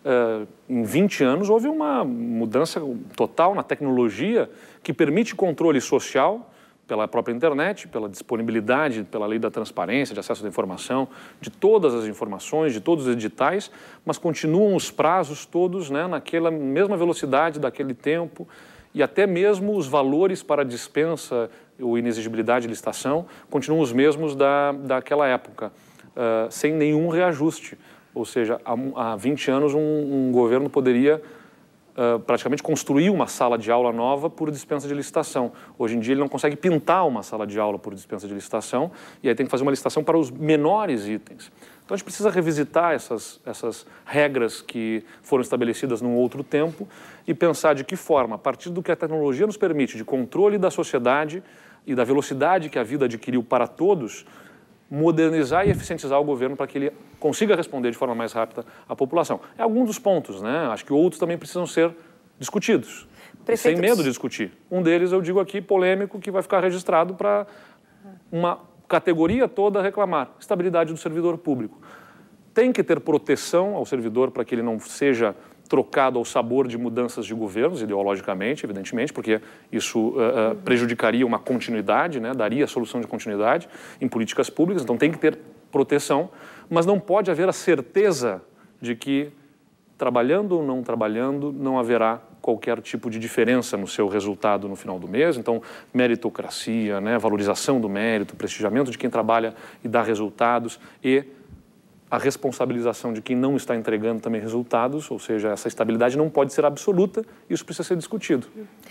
[SPEAKER 2] Uh, em 20 anos houve uma mudança total na tecnologia que permite controle social pela própria internet, pela disponibilidade, pela lei da transparência, de acesso à informação, de todas as informações, de todos os editais, mas continuam os prazos todos né, naquela mesma velocidade daquele tempo e até mesmo os valores para dispensa ou inexigibilidade de licitação continuam os mesmos da, daquela época, uh, sem nenhum reajuste. Ou seja, há, há 20 anos um, um governo poderia uh, praticamente construir uma sala de aula nova por dispensa de licitação. Hoje em dia ele não consegue pintar uma sala de aula por dispensa de licitação e aí tem que fazer uma licitação para os menores itens. Então a gente precisa revisitar essas, essas regras que foram estabelecidas num outro tempo e pensar de que forma, a partir do que a tecnologia nos permite, de controle da sociedade e da velocidade que a vida adquiriu para todos, modernizar e eficientizar o governo para que ele consiga responder de forma mais rápida à população. É algum dos pontos, né? Acho que outros também precisam ser discutidos. Prefeito... Sem medo de discutir. Um deles, eu digo aqui, polêmico, que vai ficar registrado para uma categoria toda reclamar: estabilidade do servidor público. Tem que ter proteção ao servidor para que ele não seja trocado ao sabor de mudanças de governos, ideologicamente, evidentemente, porque isso uh, uh, prejudicaria uma continuidade, né, daria a solução de continuidade em políticas públicas, então tem que ter proteção, mas não pode haver a certeza de que, trabalhando ou não trabalhando, não haverá qualquer tipo de diferença no seu resultado no final do mês. Então, meritocracia, né, valorização do mérito, prestigiamento de quem trabalha e dá resultados e a responsabilização de quem não está entregando também resultados, ou seja, essa estabilidade não pode ser absoluta, isso precisa ser discutido.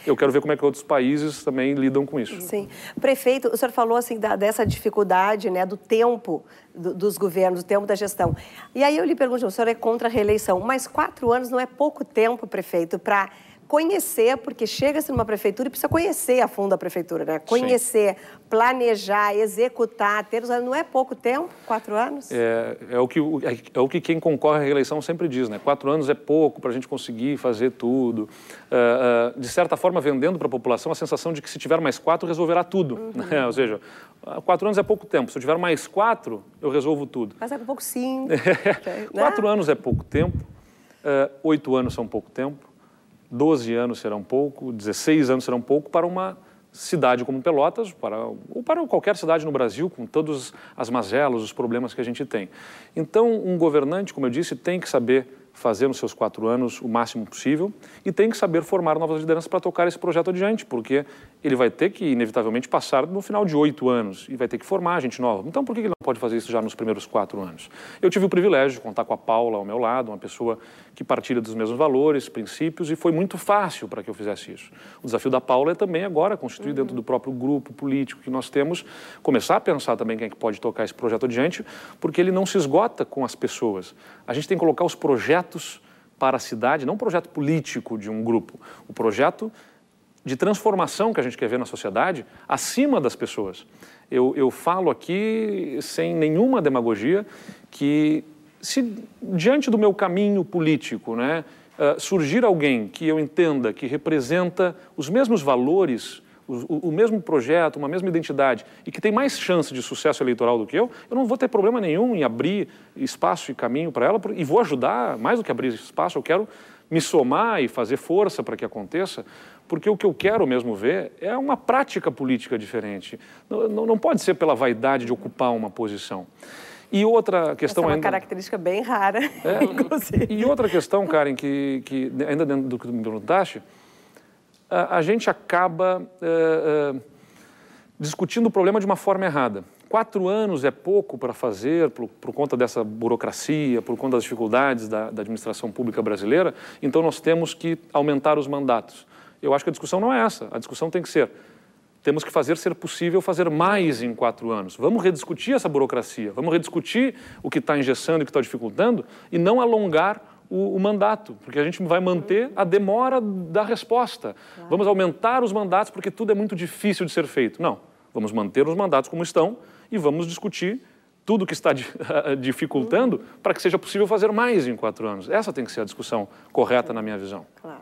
[SPEAKER 2] Eu quero ver como é que outros países também lidam com isso.
[SPEAKER 3] Sim. Prefeito, o senhor falou assim da, dessa dificuldade, né, do tempo do, dos governos, do tempo da gestão. E aí eu lhe pergunto, o senhor é contra a reeleição, mas quatro anos não é pouco tempo, prefeito, para conhecer, porque chega-se numa prefeitura e precisa conhecer a fundo a prefeitura, né? Conhecer, Sim. planejar, executar, ter os Não é pouco tempo, quatro anos?
[SPEAKER 2] É, é, o que, é, é o que quem concorre à reeleição sempre diz, né? Quatro anos é pouco para a gente conseguir fazer tudo. Ah, ah, de certa forma, vendendo para a população a sensação de que se tiver mais quatro, resolverá tudo. Uhum. Né? Ou seja, quatro anos é pouco tempo. Se eu tiver mais quatro, eu resolvo tudo.
[SPEAKER 3] Mas é um pouco cinco.
[SPEAKER 2] Né? quatro né? anos é pouco tempo. Ah, oito anos são pouco tempo 12 anos serão pouco, 16 anos serão pouco para uma cidade como Pelotas, para, ou para qualquer cidade no Brasil, com todas as mazelas, os problemas que a gente tem. Então, um governante, como eu disse, tem que saber fazer nos seus quatro anos o máximo possível e tem que saber formar novas lideranças para tocar esse projeto adiante, porque ele vai ter que, inevitavelmente, passar no final de oito anos e vai ter que formar gente nova. Então, por que ele não pode fazer isso já nos primeiros quatro anos? Eu tive o privilégio de contar com a Paula ao meu lado, uma pessoa que partilha dos mesmos valores, princípios, e foi muito fácil para que eu fizesse isso. O desafio da Paula é também agora constituir uhum. dentro do próprio grupo político que nós temos, começar a pensar também quem é que pode tocar esse projeto adiante, porque ele não se esgota com as pessoas. A gente tem que colocar os projetos para a cidade, não um projeto político de um grupo, o projeto de transformação que a gente quer ver na sociedade acima das pessoas. Eu, eu falo aqui sem nenhuma demagogia que se diante do meu caminho político, né, uh, surgir alguém que eu entenda que representa os mesmos valores, o, o, mesmo projeto, uma mesma identidade e que tem mais chance de sucesso eleitoral do que eu, eu não vou ter problema nenhum em abrir espaço e caminho para ela e vou ajudar mais do que abrir espaço. Eu quero me somar e fazer força para que aconteça, porque o que eu quero mesmo ver é uma prática política diferente. Não, não pode ser pela vaidade de ocupar uma posição. E outra questão Essa é uma ainda...
[SPEAKER 3] característica bem rara, é,
[SPEAKER 2] inclusive. E outra questão, Karen, que, que ainda dentro do que me perguntaste, a, a gente acaba é, é, discutindo o problema de uma forma errada. Quatro anos é pouco para fazer, por, por, conta dessa burocracia, por conta das dificuldades da, da administração pública brasileira, então nós temos que aumentar os mandatos. Eu acho que a discussão não é essa. A discussão tem que ser: temos que fazer ser possível fazer mais em quatro anos. Vamos rediscutir essa burocracia, vamos rediscutir o que está engessando e o que está dificultando e não alongar o, o, mandato, porque a gente vai manter a demora da resposta. Claro. Vamos aumentar os mandatos porque tudo é muito difícil de ser feito. Não, vamos manter os mandatos como estão e vamos discutir tudo que está dificultando uhum. para que seja possível fazer mais em quatro anos. Essa tem que ser a discussão correta, na minha visão. Claro.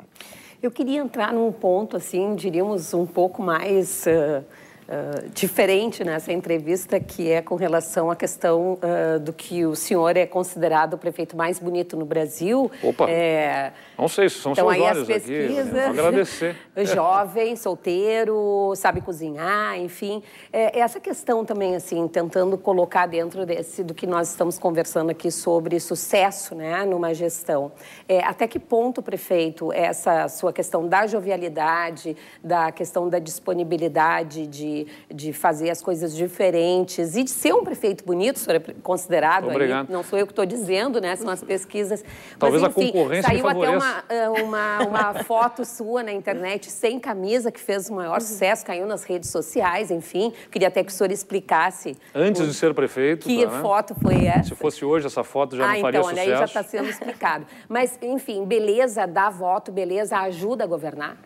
[SPEAKER 4] Eu queria entrar num ponto, assim, diríamos um pouco mais uh, uh, diferente nessa entrevista, que é com relação à questão uh, do que o senhor é considerado o prefeito mais bonito no Brasil. Opa! É,
[SPEAKER 2] não sei, são então, seus aí olhos as pesquisas, aqui. Né? agradecer.
[SPEAKER 4] Jovem, solteiro, sabe cozinhar, enfim. É, é, essa questão também, assim, tentando colocar dentro desse, do que nós estamos conversando aqui sobre sucesso né, numa gestão. É, até que ponto, prefeito, essa sua questão da jovialidade, da questão da disponibilidade de, de fazer as coisas diferentes e de ser um prefeito bonito, senhor é considerado, aí, não sou eu que estou dizendo, né, são as pesquisas. Talvez Mas, enfim, a concorrência saiu até uma eh, uma, uma, uma foto sua na internet sem camisa que fez o maior uhum. sucesso, caiu nas redes sociais, enfim. Queria até que o senhor explicasse. Antes o... de ser
[SPEAKER 2] prefeito. Que tá, né? foto foi essa? Se fosse hoje, essa foto já ah, não faria então, sucesso. então, aí já está
[SPEAKER 4] sendo explicado. Mas, enfim, beleza dá voto, beleza ajuda a governar?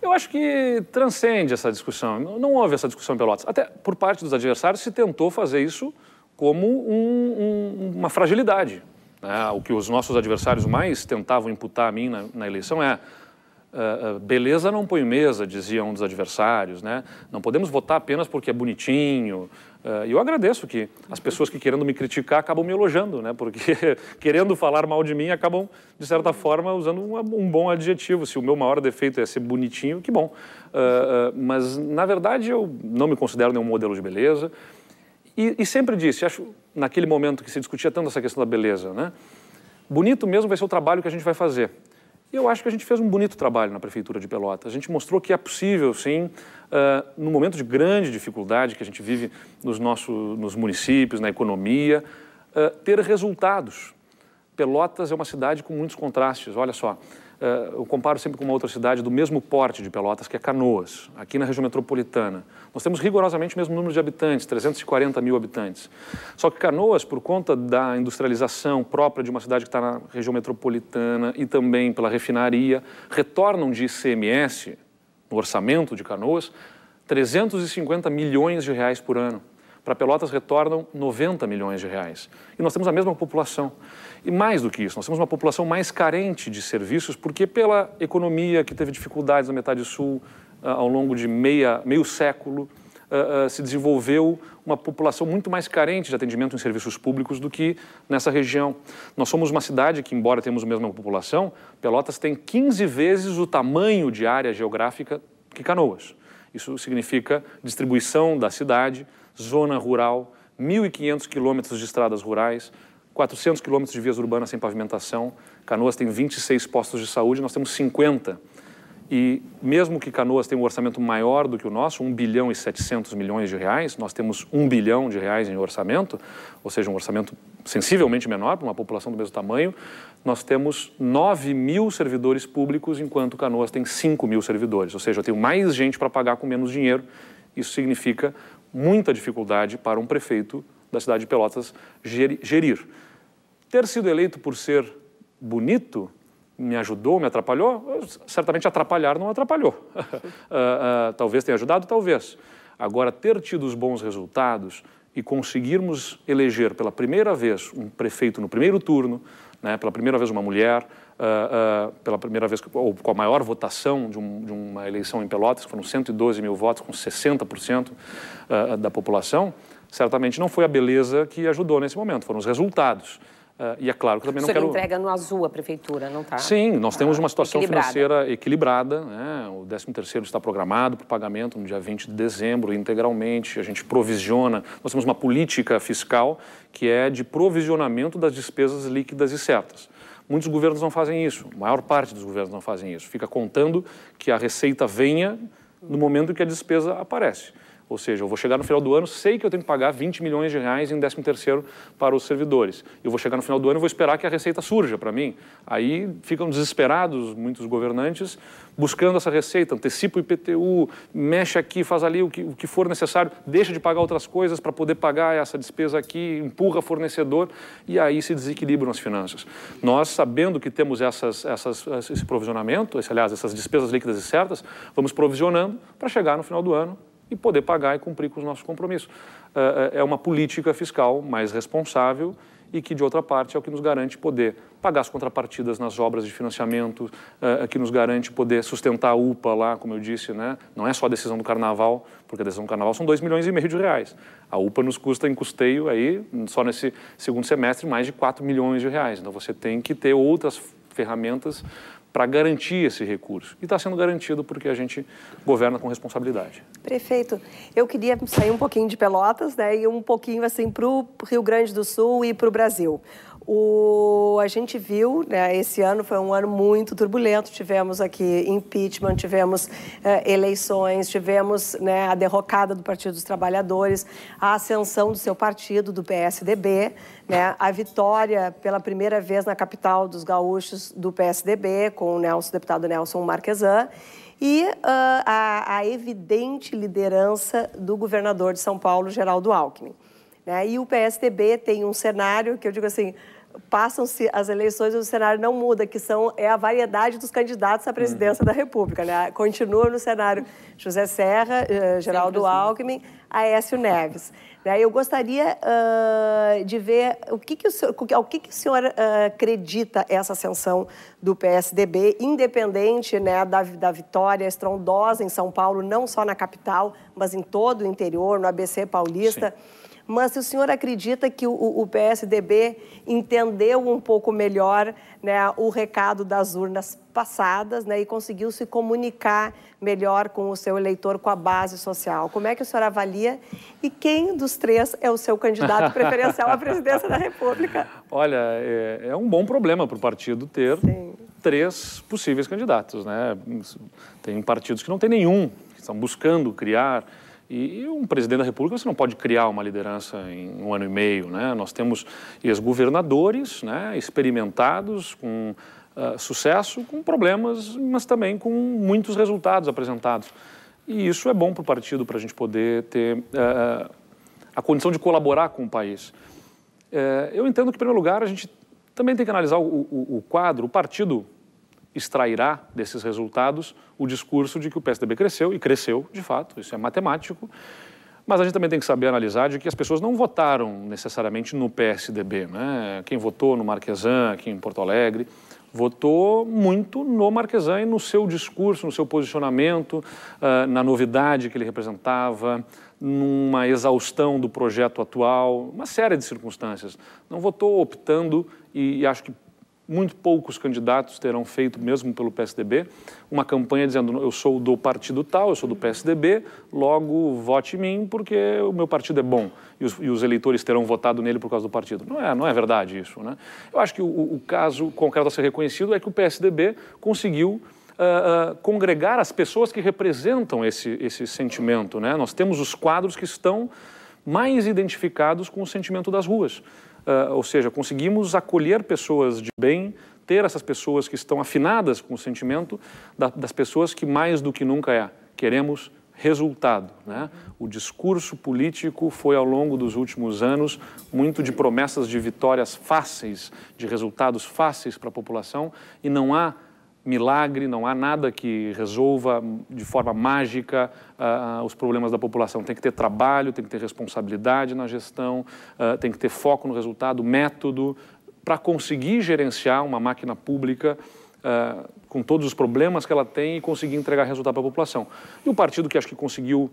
[SPEAKER 2] Eu acho que transcende essa discussão. Não houve essa discussão em Pelotas. Até por parte dos adversários se tentou fazer isso como um, um, uma fragilidade. É, o que os nossos adversários mais tentavam imputar a mim na, na eleição é, é, é beleza não põe mesa, dizia um dos adversários, né? Não podemos votar apenas porque é bonitinho. e eu agradeço que as pessoas que querendo me criticar acabam me elogiando, né? Porque querendo falar mal de mim acabam, de certa forma, usando um, um bom adjetivo. Se o meu maior defeito é ser bonitinho, que bom. mas, na verdade, eu não me considero nenhum modelo de beleza. E, e, sempre disse, acho, naquele momento que se discutia tanto essa questão da beleza, né? Bonito mesmo vai ser o trabalho que a gente vai fazer. E eu acho que a gente fez um bonito trabalho na Prefeitura de Pelotas. A gente mostrou que é possível, sim, uh, no momento de grande dificuldade que a gente vive nos nossos nos municípios, na economia, uh, ter resultados. Pelotas é uma cidade com muitos contrastes, olha só. Eh, eu comparo sempre com uma outra cidade do mesmo porte de Pelotas, que é Canoas, aqui na região metropolitana. Nós temos rigorosamente o mesmo número de habitantes, 340 mil habitantes. Só que Canoas, por conta da industrialização própria de uma cidade que está na região metropolitana e também pela refinaria, retornam de ICMS, no orçamento de Canoas, 350 milhões de reais por ano. Para Pelotas retornam 90 milhões de reais. E nós temos a mesma população. E mais do que isso, nós temos uma população mais carente de serviços, porque pela economia que teve dificuldades na metade sul uh, ao longo de meia, meio século, uh, uh, se desenvolveu uma população muito mais carente de atendimento em serviços públicos do que nessa região. Nós somos uma cidade que, embora temos a mesma população, Pelotas tem 15 vezes o tamanho de área geográfica que Canoas. Isso significa distribuição da cidade, zona rural, 1.500 quilômetros de estradas rurais, 400 quilômetros de vias urbanas sem pavimentação. Canoas tem 26 postos de saúde, nós temos 50. E mesmo que Canoas tenha um orçamento maior do que o nosso, 1 bilhão e 700 milhões de reais, nós temos 1 bilhão de reais em orçamento, ou seja, um orçamento sensivelmente menor para uma população do mesmo tamanho, nós temos 9 mil servidores públicos, enquanto Canoas tem 5 mil servidores. Ou seja, eu tenho mais gente para pagar com menos dinheiro. Isso significa muita dificuldade para um prefeito da cidade de Pelotas gerir. Ter sido eleito por ser bonito me ajudou, me atrapalhou? Certamente atrapalhar não atrapalhou. uh, uh, talvez tenha ajudado, talvez. Agora, ter tido os bons resultados e conseguirmos eleger pela primeira vez um prefeito no primeiro turno, né, pela primeira vez uma mulher, uh, pela primeira vez, ou com a maior votação de, um, de, uma eleição em Pelotas, foram 112 mil votos, com 60% uh, ah, da população, certamente não foi a beleza que ajudou nesse momento, foram os resultados. Uh, e é claro que também não quero...
[SPEAKER 4] entrega no azul a prefeitura, não está? Sim,
[SPEAKER 2] nós temos uma situação equilibrada. financeira equilibrada. Né? O 13º está programado para pagamento no dia 20 de dezembro, integralmente. A gente provisiona. Nós temos uma política fiscal que é de provisionamento das despesas líquidas e certas. Muitos governos não fazem isso, a maior parte dos governos não fazem isso. Fica contando que a receita venha no momento que a despesa aparece. Ou seja, eu vou chegar no final do ano, sei que eu tenho que pagar 20 milhões de reais em 13º para os servidores. Eu vou chegar no final do ano e vou esperar que a receita surja para mim. Aí ficam desesperados muitos governantes buscando essa receita, antecipa o IPTU, mexe aqui, faz ali o que, o que for necessário, deixa de pagar outras coisas para poder pagar essa despesa aqui, empurra fornecedor e aí se desequilibram as finanças. Nós, sabendo que temos essas, essas, esse provisionamento, esse, aliás, essas despesas líquidas e certas, vamos provisionando para chegar no final do ano e poder pagar e cumprir com os nossos compromissos. Eh, eh, é uma política fiscal mais responsável e que, de outra parte, é o que nos garante poder pagar as contrapartidas nas obras de financiamento, é, que nos garante poder sustentar a UPA lá, como eu disse, né? não é só a decisão do Carnaval, porque a decisão do Carnaval são 2 milhões e meio de reais. A UPA nos custa em custeio, aí, só nesse segundo semestre, mais de 4 milhões de reais. Então, você tem que ter outras ferramentas para garantir esse recurso. E está sendo garantido porque a gente governa com responsabilidade.
[SPEAKER 3] Prefeito, eu queria sair um pouquinho de Pelotas né, e um pouquinho assim, para o Rio Grande do Sul e para o Brasil. O, a gente viu, né, esse ano foi um ano muito turbulento. Tivemos aqui impeachment, tivemos eh, eleições, tivemos né, a derrocada do Partido dos Trabalhadores, a ascensão do seu partido, do PSDB, né, a vitória pela primeira vez na capital dos gaúchos do PSDB, com o, Nelson, o deputado Nelson Marquesan e uh, a, a, evidente liderança do governador de São Paulo, Geraldo Alckmin. Né? E o PSDB tem um cenário que eu digo assim, passam-se as eleições e o cenário não muda, que são, é a variedade dos candidatos à presidência uhum. da República. Né? Continua no cenário José Serra, uh, Geraldo Sempre Alckmin, Aécio Neves. Né? Eu gostaria uh, de ver o que, que o senhor, que, que o senhor uh, acredita essa ascensão do PSDB, independente né, da, da vitória estrondosa em São Paulo, não só na capital, mas em todo o interior, no ABC paulista. Sim mas se o senhor acredita que o, o PSDB entendeu um pouco melhor né, o recado das urnas passadas né, e conseguiu se comunicar melhor com o seu eleitor, com a base social. Como é que o senhor avalia e quem dos três é o seu candidato preferencial à presidência
[SPEAKER 2] da República? Olha, é, é um bom problema para o partido ter Sim. três possíveis candidatos. Né? Tem partidos que não têm nenhum, que estão buscando criar e um presidente da República, você não pode criar uma liderança em um ano e meio. Né? Nós temos ex-governadores né, experimentados, com uh, sucesso, com problemas, mas também com muitos resultados apresentados. E isso é bom para o partido, para a gente poder ter uh, a condição de colaborar com o país. Uh, eu entendo que, em primeiro lugar, a gente também tem que analisar o, o, o quadro, o partido extrairá desses resultados o discurso de que o PSDB cresceu, e cresceu de fato, isso é matemático. Mas a gente também tem que saber analisar de que as pessoas não votaram necessariamente no PSDB. Né? Quem votou no Marquesan aqui em Porto Alegre, votou muito no Marquesan e no seu discurso, no seu posicionamento, ah, na novidade que ele representava, numa exaustão do projeto atual, uma série de circunstâncias. Não votou optando e acho que muito poucos candidatos terão feito, mesmo pelo PSDB, uma campanha dizendo eu sou do partido tal, eu sou do PSDB, logo vote em mim porque o meu partido é bom e os, e os eleitores terão votado nele por causa do partido. Não é, não é verdade isso. Né? Eu acho que o, o caso concreto a ser reconhecido é que o PSDB conseguiu Uh, uh, congregar as pessoas que representam esse, esse sentimento. Né? Nós temos os quadros que estão mais identificados com o sentimento das ruas. Uh, ou seja, conseguimos acolher pessoas de bem, ter essas pessoas que estão afinadas com o sentimento da, das pessoas que mais do que nunca é. Queremos resultado. Né? O discurso político foi, ao longo dos últimos anos, muito de promessas de vitórias fáceis, de resultados fáceis para a população, e não há milagre, não há nada que resolva de forma mágica uh, os problemas da população. Tem que ter trabalho, tem que ter responsabilidade na gestão, uh, tem que ter foco no resultado, método, para conseguir gerenciar uma máquina pública uh, com todos os problemas que ela tem e conseguir entregar resultado para a população. E o partido que acho que conseguiu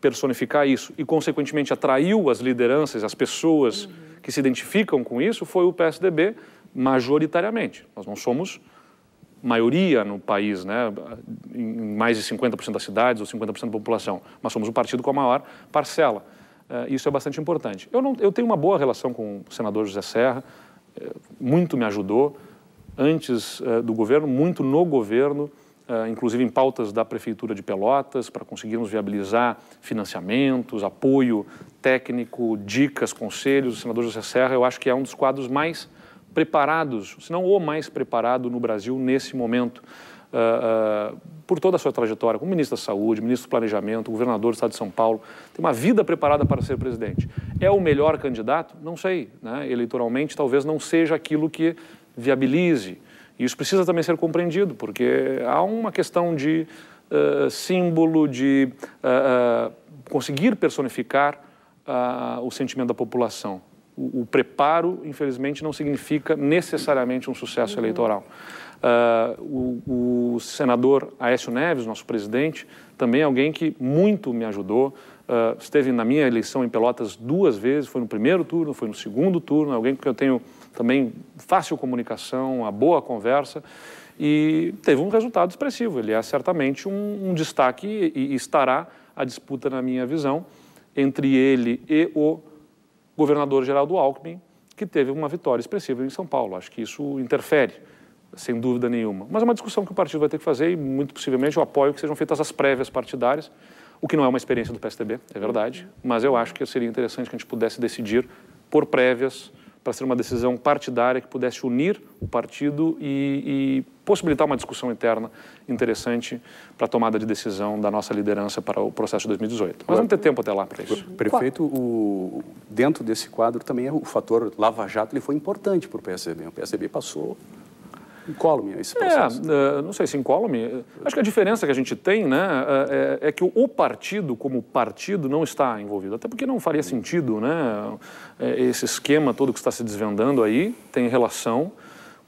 [SPEAKER 2] personificar isso e, consequentemente, atraiu as lideranças, as pessoas uhum. que se identificam com isso, foi o PSDB, majoritariamente. Nós não somos maioria no país, né, em mais de 50% das cidades ou 50% da população, mas somos o partido com a maior parcela. Eh, isso é bastante importante. Eu, não, eu tenho uma boa relação com o senador José Serra, eh, muito me ajudou antes eh, do governo, muito no governo, inclusive em pautas da Prefeitura de Pelotas, para conseguirmos viabilizar financiamentos, apoio técnico, dicas, conselhos. O senador José Serra, eu acho que é um dos quadros mais preparados, se não o mais preparado no Brasil nesse momento, uh, uh, por toda a sua trajetória, como ministro da Saúde, ministro do Planejamento, governador do Estado de São Paulo, tem uma vida preparada para ser presidente. É o melhor candidato? Não sei. Né? Eleitoralmente, talvez não seja aquilo que viabilize. E isso precisa também ser compreendido, porque há uma questão de uh, símbolo, de conseguir personificar o sentimento da população o, preparo, infelizmente, não significa necessariamente um sucesso uhum. eleitoral. Uh, o, o, senador Aécio Neves, nosso presidente, também é alguém que muito me ajudou. Uh, esteve na minha eleição em Pelotas duas vezes, foi no primeiro turno, foi no segundo turno, alguém com que eu tenho também fácil comunicação, uma boa conversa e teve um resultado expressivo. Ele é certamente um, um destaque e, e, estará a disputa, na minha visão, entre ele e o governador Geral do Alckmin, que teve uma vitória expressiva em São Paulo. Acho que isso interfere, sem dúvida nenhuma. Mas é uma discussão que o partido vai ter que fazer e, muito possivelmente, eu apoio que sejam feitas as prévias partidárias, o que não é uma experiência do PSDB, é verdade, mas eu acho que seria interessante que a gente pudesse decidir por prévias para ser uma decisão partidária que pudesse unir o partido e, e possibilitar uma discussão interna interessante para a tomada de decisão da nossa liderança para o processo de 2018. Mas vamos ter tempo até lá
[SPEAKER 1] para isso. Prefeito, o, dentro desse quadro também é o fator Lava Jato ele foi importante para o PSDB. O PSDB passou Incólume, é esse é, processo.
[SPEAKER 2] É, não sei se incólume. Acho que a diferença que a gente tem né, é, é, é que o partido, como partido, não está envolvido. Até porque não faria sentido, né? Esse esquema todo que está se desvendando aí tem relação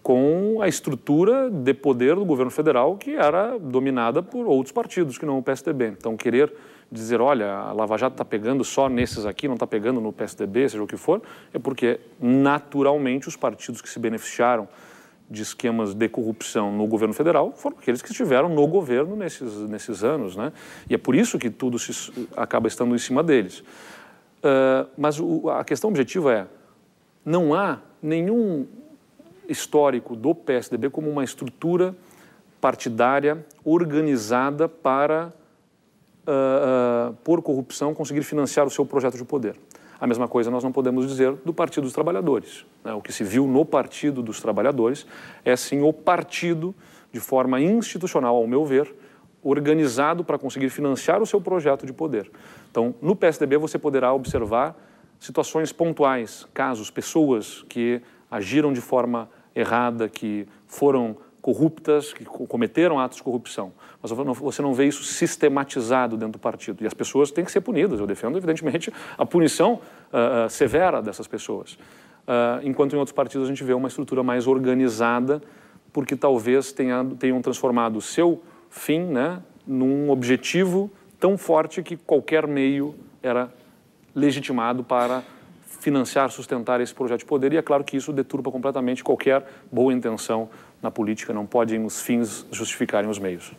[SPEAKER 2] com a estrutura de poder do governo federal que era dominada por outros partidos que não o PSDB. Então, querer dizer, olha, a Lava Jato está pegando só nesses aqui, não está pegando no PSDB, seja o que for, é porque naturalmente os partidos que se beneficiaram de esquemas de corrupção no governo federal foram aqueles que estiveram no governo nesses, nesses anos. Né? E é por isso que tudo se, acaba estando em cima deles. Uh, mas o, a questão objetiva é: não há nenhum histórico do PSDB como uma estrutura partidária organizada para, uh, uh, por corrupção, conseguir financiar o seu projeto de poder. A mesma coisa nós não podemos dizer do Partido dos Trabalhadores. Né? O que se viu no Partido dos Trabalhadores é sim o partido, de forma institucional, ao meu ver, organizado para conseguir financiar o seu projeto de poder. Então, no PSDB você poderá observar situações pontuais, casos, pessoas que agiram de forma errada, que foram corruptas, que cometeram atos de corrupção. Mas você não vê isso sistematizado dentro do partido. E as pessoas têm que ser punidas. Eu defendo, evidentemente, a punição uh, severa dessas pessoas. Uh, enquanto em outros partidos a gente vê uma estrutura mais organizada, porque talvez tenha, tenham transformado o seu fim né, num objetivo tão forte que qualquer meio era legitimado para financiar, sustentar esse projeto de poder. E é claro que isso deturpa completamente qualquer boa intenção na política, não podem os fins justificarem os meios.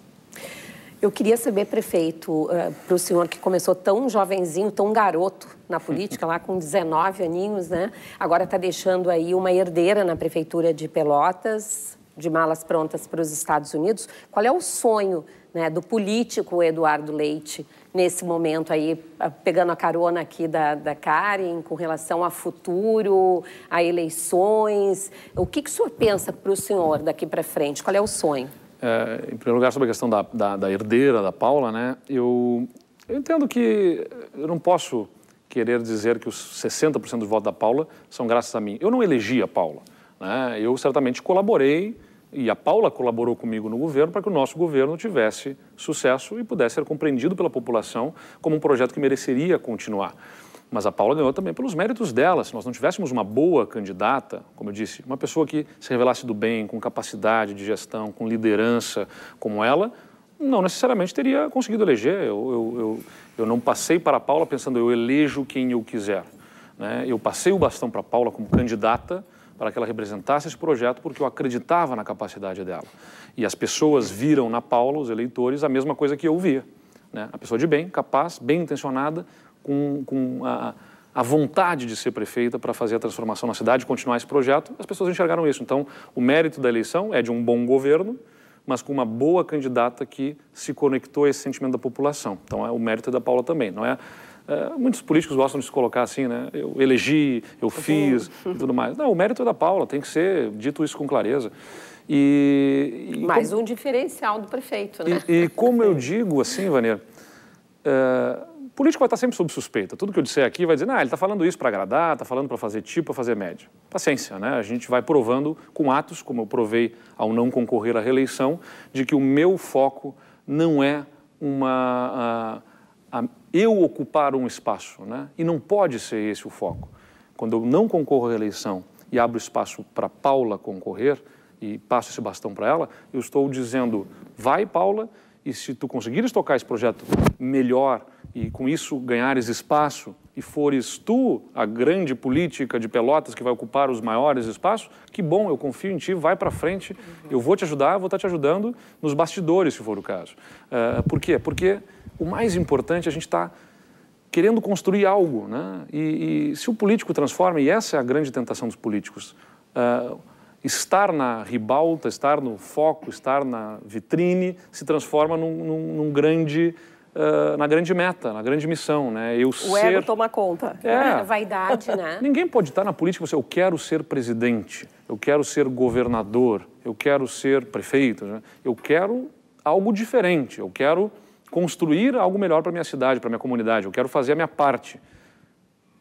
[SPEAKER 4] Eu queria saber, prefeito, eh, para o senhor que começou tão jovenzinho, tão garoto na política, lá com 19 aninhos, né? Agora está deixando aí uma herdeira na prefeitura de Pelotas, de malas prontas para os Estados Unidos. Qual é o sonho né, do político Eduardo Leite nesse momento aí, pegando a carona aqui da, da Karen, com relação a futuro, a eleições. O que, que o senhor pensa para o senhor daqui para frente? Qual é o sonho?
[SPEAKER 2] É, em primeiro lugar, sobre a questão da, da, da herdeira, da Paula, né? Eu, eu entendo que eu não posso querer dizer que os 60% dos votos da Paula são graças a mim. Eu não elegi a Paula. Né? Eu certamente colaborei e a Paula colaborou comigo no governo para que o nosso governo tivesse sucesso e pudesse ser compreendido pela população como um projeto que mereceria continuar. Mas a Paula ganhou também pelos méritos dela. Se nós não tivéssemos uma boa candidata, como eu disse, uma pessoa que se revelasse do bem, com capacidade de gestão, com liderança como ela, não necessariamente teria conseguido eleger. Eu, eu, eu, eu não passei para a Paula pensando, eu elejo quem eu quiser. Né? Eu passei o bastão para a Paula como candidata para que ela representasse esse projeto, porque eu acreditava na capacidade dela. E as pessoas viram na Paula, os eleitores, a mesma coisa que eu via. Né? A pessoa de bem, capaz, bem intencionada, com, com a, a vontade de ser prefeita para fazer a transformação na cidade, continuar esse projeto, as pessoas enxergaram isso. Então, o mérito da eleição é de um bom governo, mas com uma boa candidata que se conectou a esse sentimento da população. Então, é o mérito da Paula também. Não é é, muitos políticos gostam de se colocar assim, né? Eu elegi, eu uhum. fiz e tudo mais. Não, o mérito é da Paula, tem que ser dito isso com clareza. E, e Mais como...
[SPEAKER 4] um diferencial do prefeito, né?
[SPEAKER 2] E, e como eu digo assim, Vaneiro é, o político vai estar sempre sob suspeita. Tudo que eu disser aqui vai dizer, ah, ele está falando isso para agradar, está falando para fazer tipo, para fazer média. Paciência, né? A gente vai provando com atos, como eu provei ao não concorrer à reeleição, de que o meu foco não é uma... A, a, eu ocupar um espaço, né? E não pode ser esse o foco. Quando eu não concorro à eleição e abro espaço para Paula concorrer e passo esse bastão para ela, eu estou dizendo, vai Paula, e se tu conseguires tocar esse projeto melhor e com isso ganhares espaço e fores tu a grande política de Pelotas que vai ocupar os maiores espaços, que bom, eu confio em ti, vai para frente, eu vou te ajudar, vou estar tá te ajudando nos bastidores, se for o caso. Uh, por quê? Porque o mais importante, é a gente está querendo construir algo. Né? E, e, se o político transforma, e essa é a grande tentação dos políticos, uh, estar na ribalta, estar no foco, estar na vitrine, se transforma num, num, num grande. Uh, na grande meta, na grande missão, né? Eu o ser... ego
[SPEAKER 4] toma conta. É. é vaidade, né?
[SPEAKER 2] Ninguém pode estar na política você, assim, eu quero ser presidente, eu quero ser governador, eu quero ser prefeito, né? eu quero algo diferente, eu quero construir algo melhor para minha cidade, para minha comunidade. Eu quero fazer a minha parte.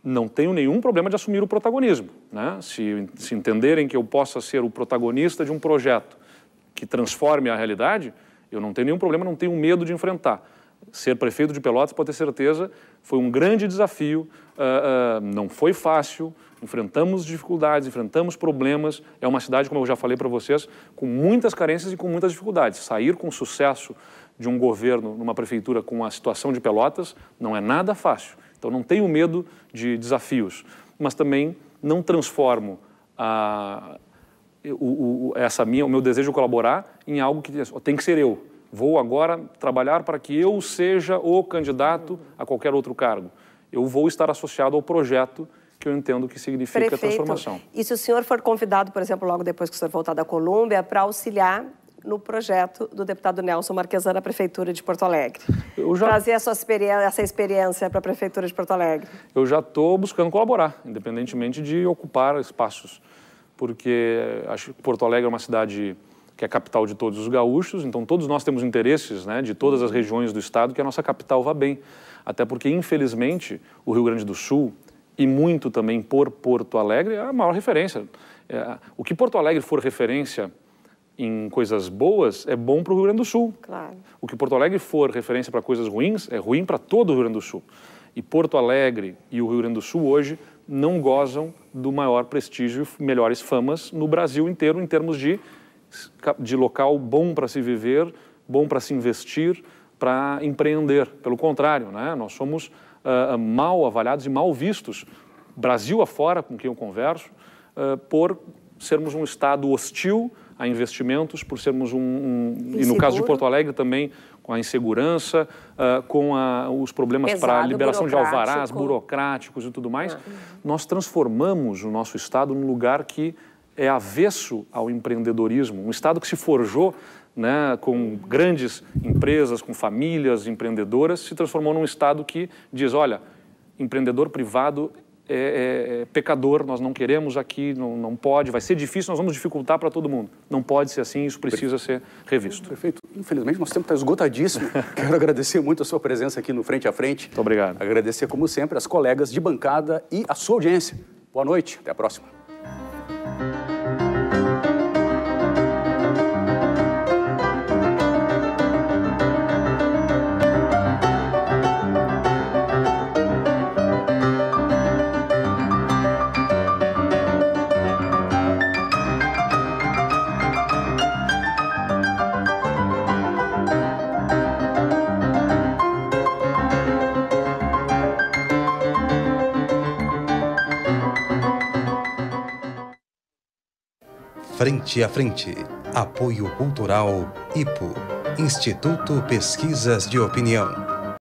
[SPEAKER 2] Não tenho nenhum problema de assumir o protagonismo. Né? Se, se entenderem que eu possa ser o protagonista de um projeto que transforme a realidade, eu não tenho nenhum problema, não tenho medo de enfrentar. Ser prefeito de Pelotas, pode ter certeza, foi um grande desafio, uh, uh, não foi fácil, enfrentamos dificuldades, enfrentamos problemas. É uma cidade, como eu já falei para vocês, com muitas carências e com muitas dificuldades. Sair com sucesso de um governo numa prefeitura com a situação de Pelotas não é nada fácil. Então não tenho medo de desafios, mas também não transformo a, o, o, essa minha, o meu desejo de colaborar em algo que tem que ser eu. Vou agora trabalhar para que eu seja o candidato a qualquer outro cargo. Eu vou estar associado ao projeto que eu entendo que significa Prefeito, transformação.
[SPEAKER 3] E se o senhor for convidado, por exemplo, logo depois que o senhor voltar da Colômbia, para auxiliar no projeto do deputado Nelson Marquesan na Prefeitura de Porto Alegre. Já... Trazer essa experiência, essa experiência para a Prefeitura de Porto Alegre.
[SPEAKER 2] Eu já estou buscando colaborar, independentemente de ocupar espaços, porque acho que Porto Alegre é uma cidade que é a capital de todos os gaúchos, então todos nós temos interesses né, de todas as regiões do estado que a nossa capital vá bem. Até porque, infelizmente, o Rio Grande do Sul, e muito também por Porto Alegre, é a maior referência. É, o que Porto Alegre for referência em coisas boas é bom para o Rio Grande do Sul. Claro. O que Porto Alegre for referência para coisas ruins é ruim para todo o Rio Grande do Sul. E Porto Alegre e o Rio Grande do Sul hoje não gozam do maior prestígio, melhores famas no Brasil inteiro em termos de, de local bom para se viver, bom para se investir, para empreender. Pelo contrário, né? nós somos uh, mal avaliados e mal vistos, Brasil afora, com quem eu converso, uh, por sermos um Estado hostil a investimentos, por sermos um. um e no caso de Porto Alegre também, com a insegurança, uh, com a, os problemas para a liberação de alvarás burocráticos e tudo mais, ah. nós transformamos o nosso Estado num lugar que é avesso ao empreendedorismo, um Estado que se forjou né, com grandes empresas, com famílias empreendedoras, se transformou num Estado que diz: olha, empreendedor privado é, é, é, pecador, nós não queremos aqui, não, não pode, vai ser difícil, nós vamos dificultar para todo mundo. Não pode ser assim, isso precisa Perfeito. ser revisto.
[SPEAKER 1] Perfeito. Infelizmente, nosso tempo está esgotadíssimo. Quero agradecer muito a sua presença aqui no Frente a Frente. Muito obrigado. Agradecer, como sempre, as colegas de bancada e a sua audiência. Boa noite, até a próxima. Frente a Frente. Apoio Cultural IPO Instituto Pesquisas de Opinião.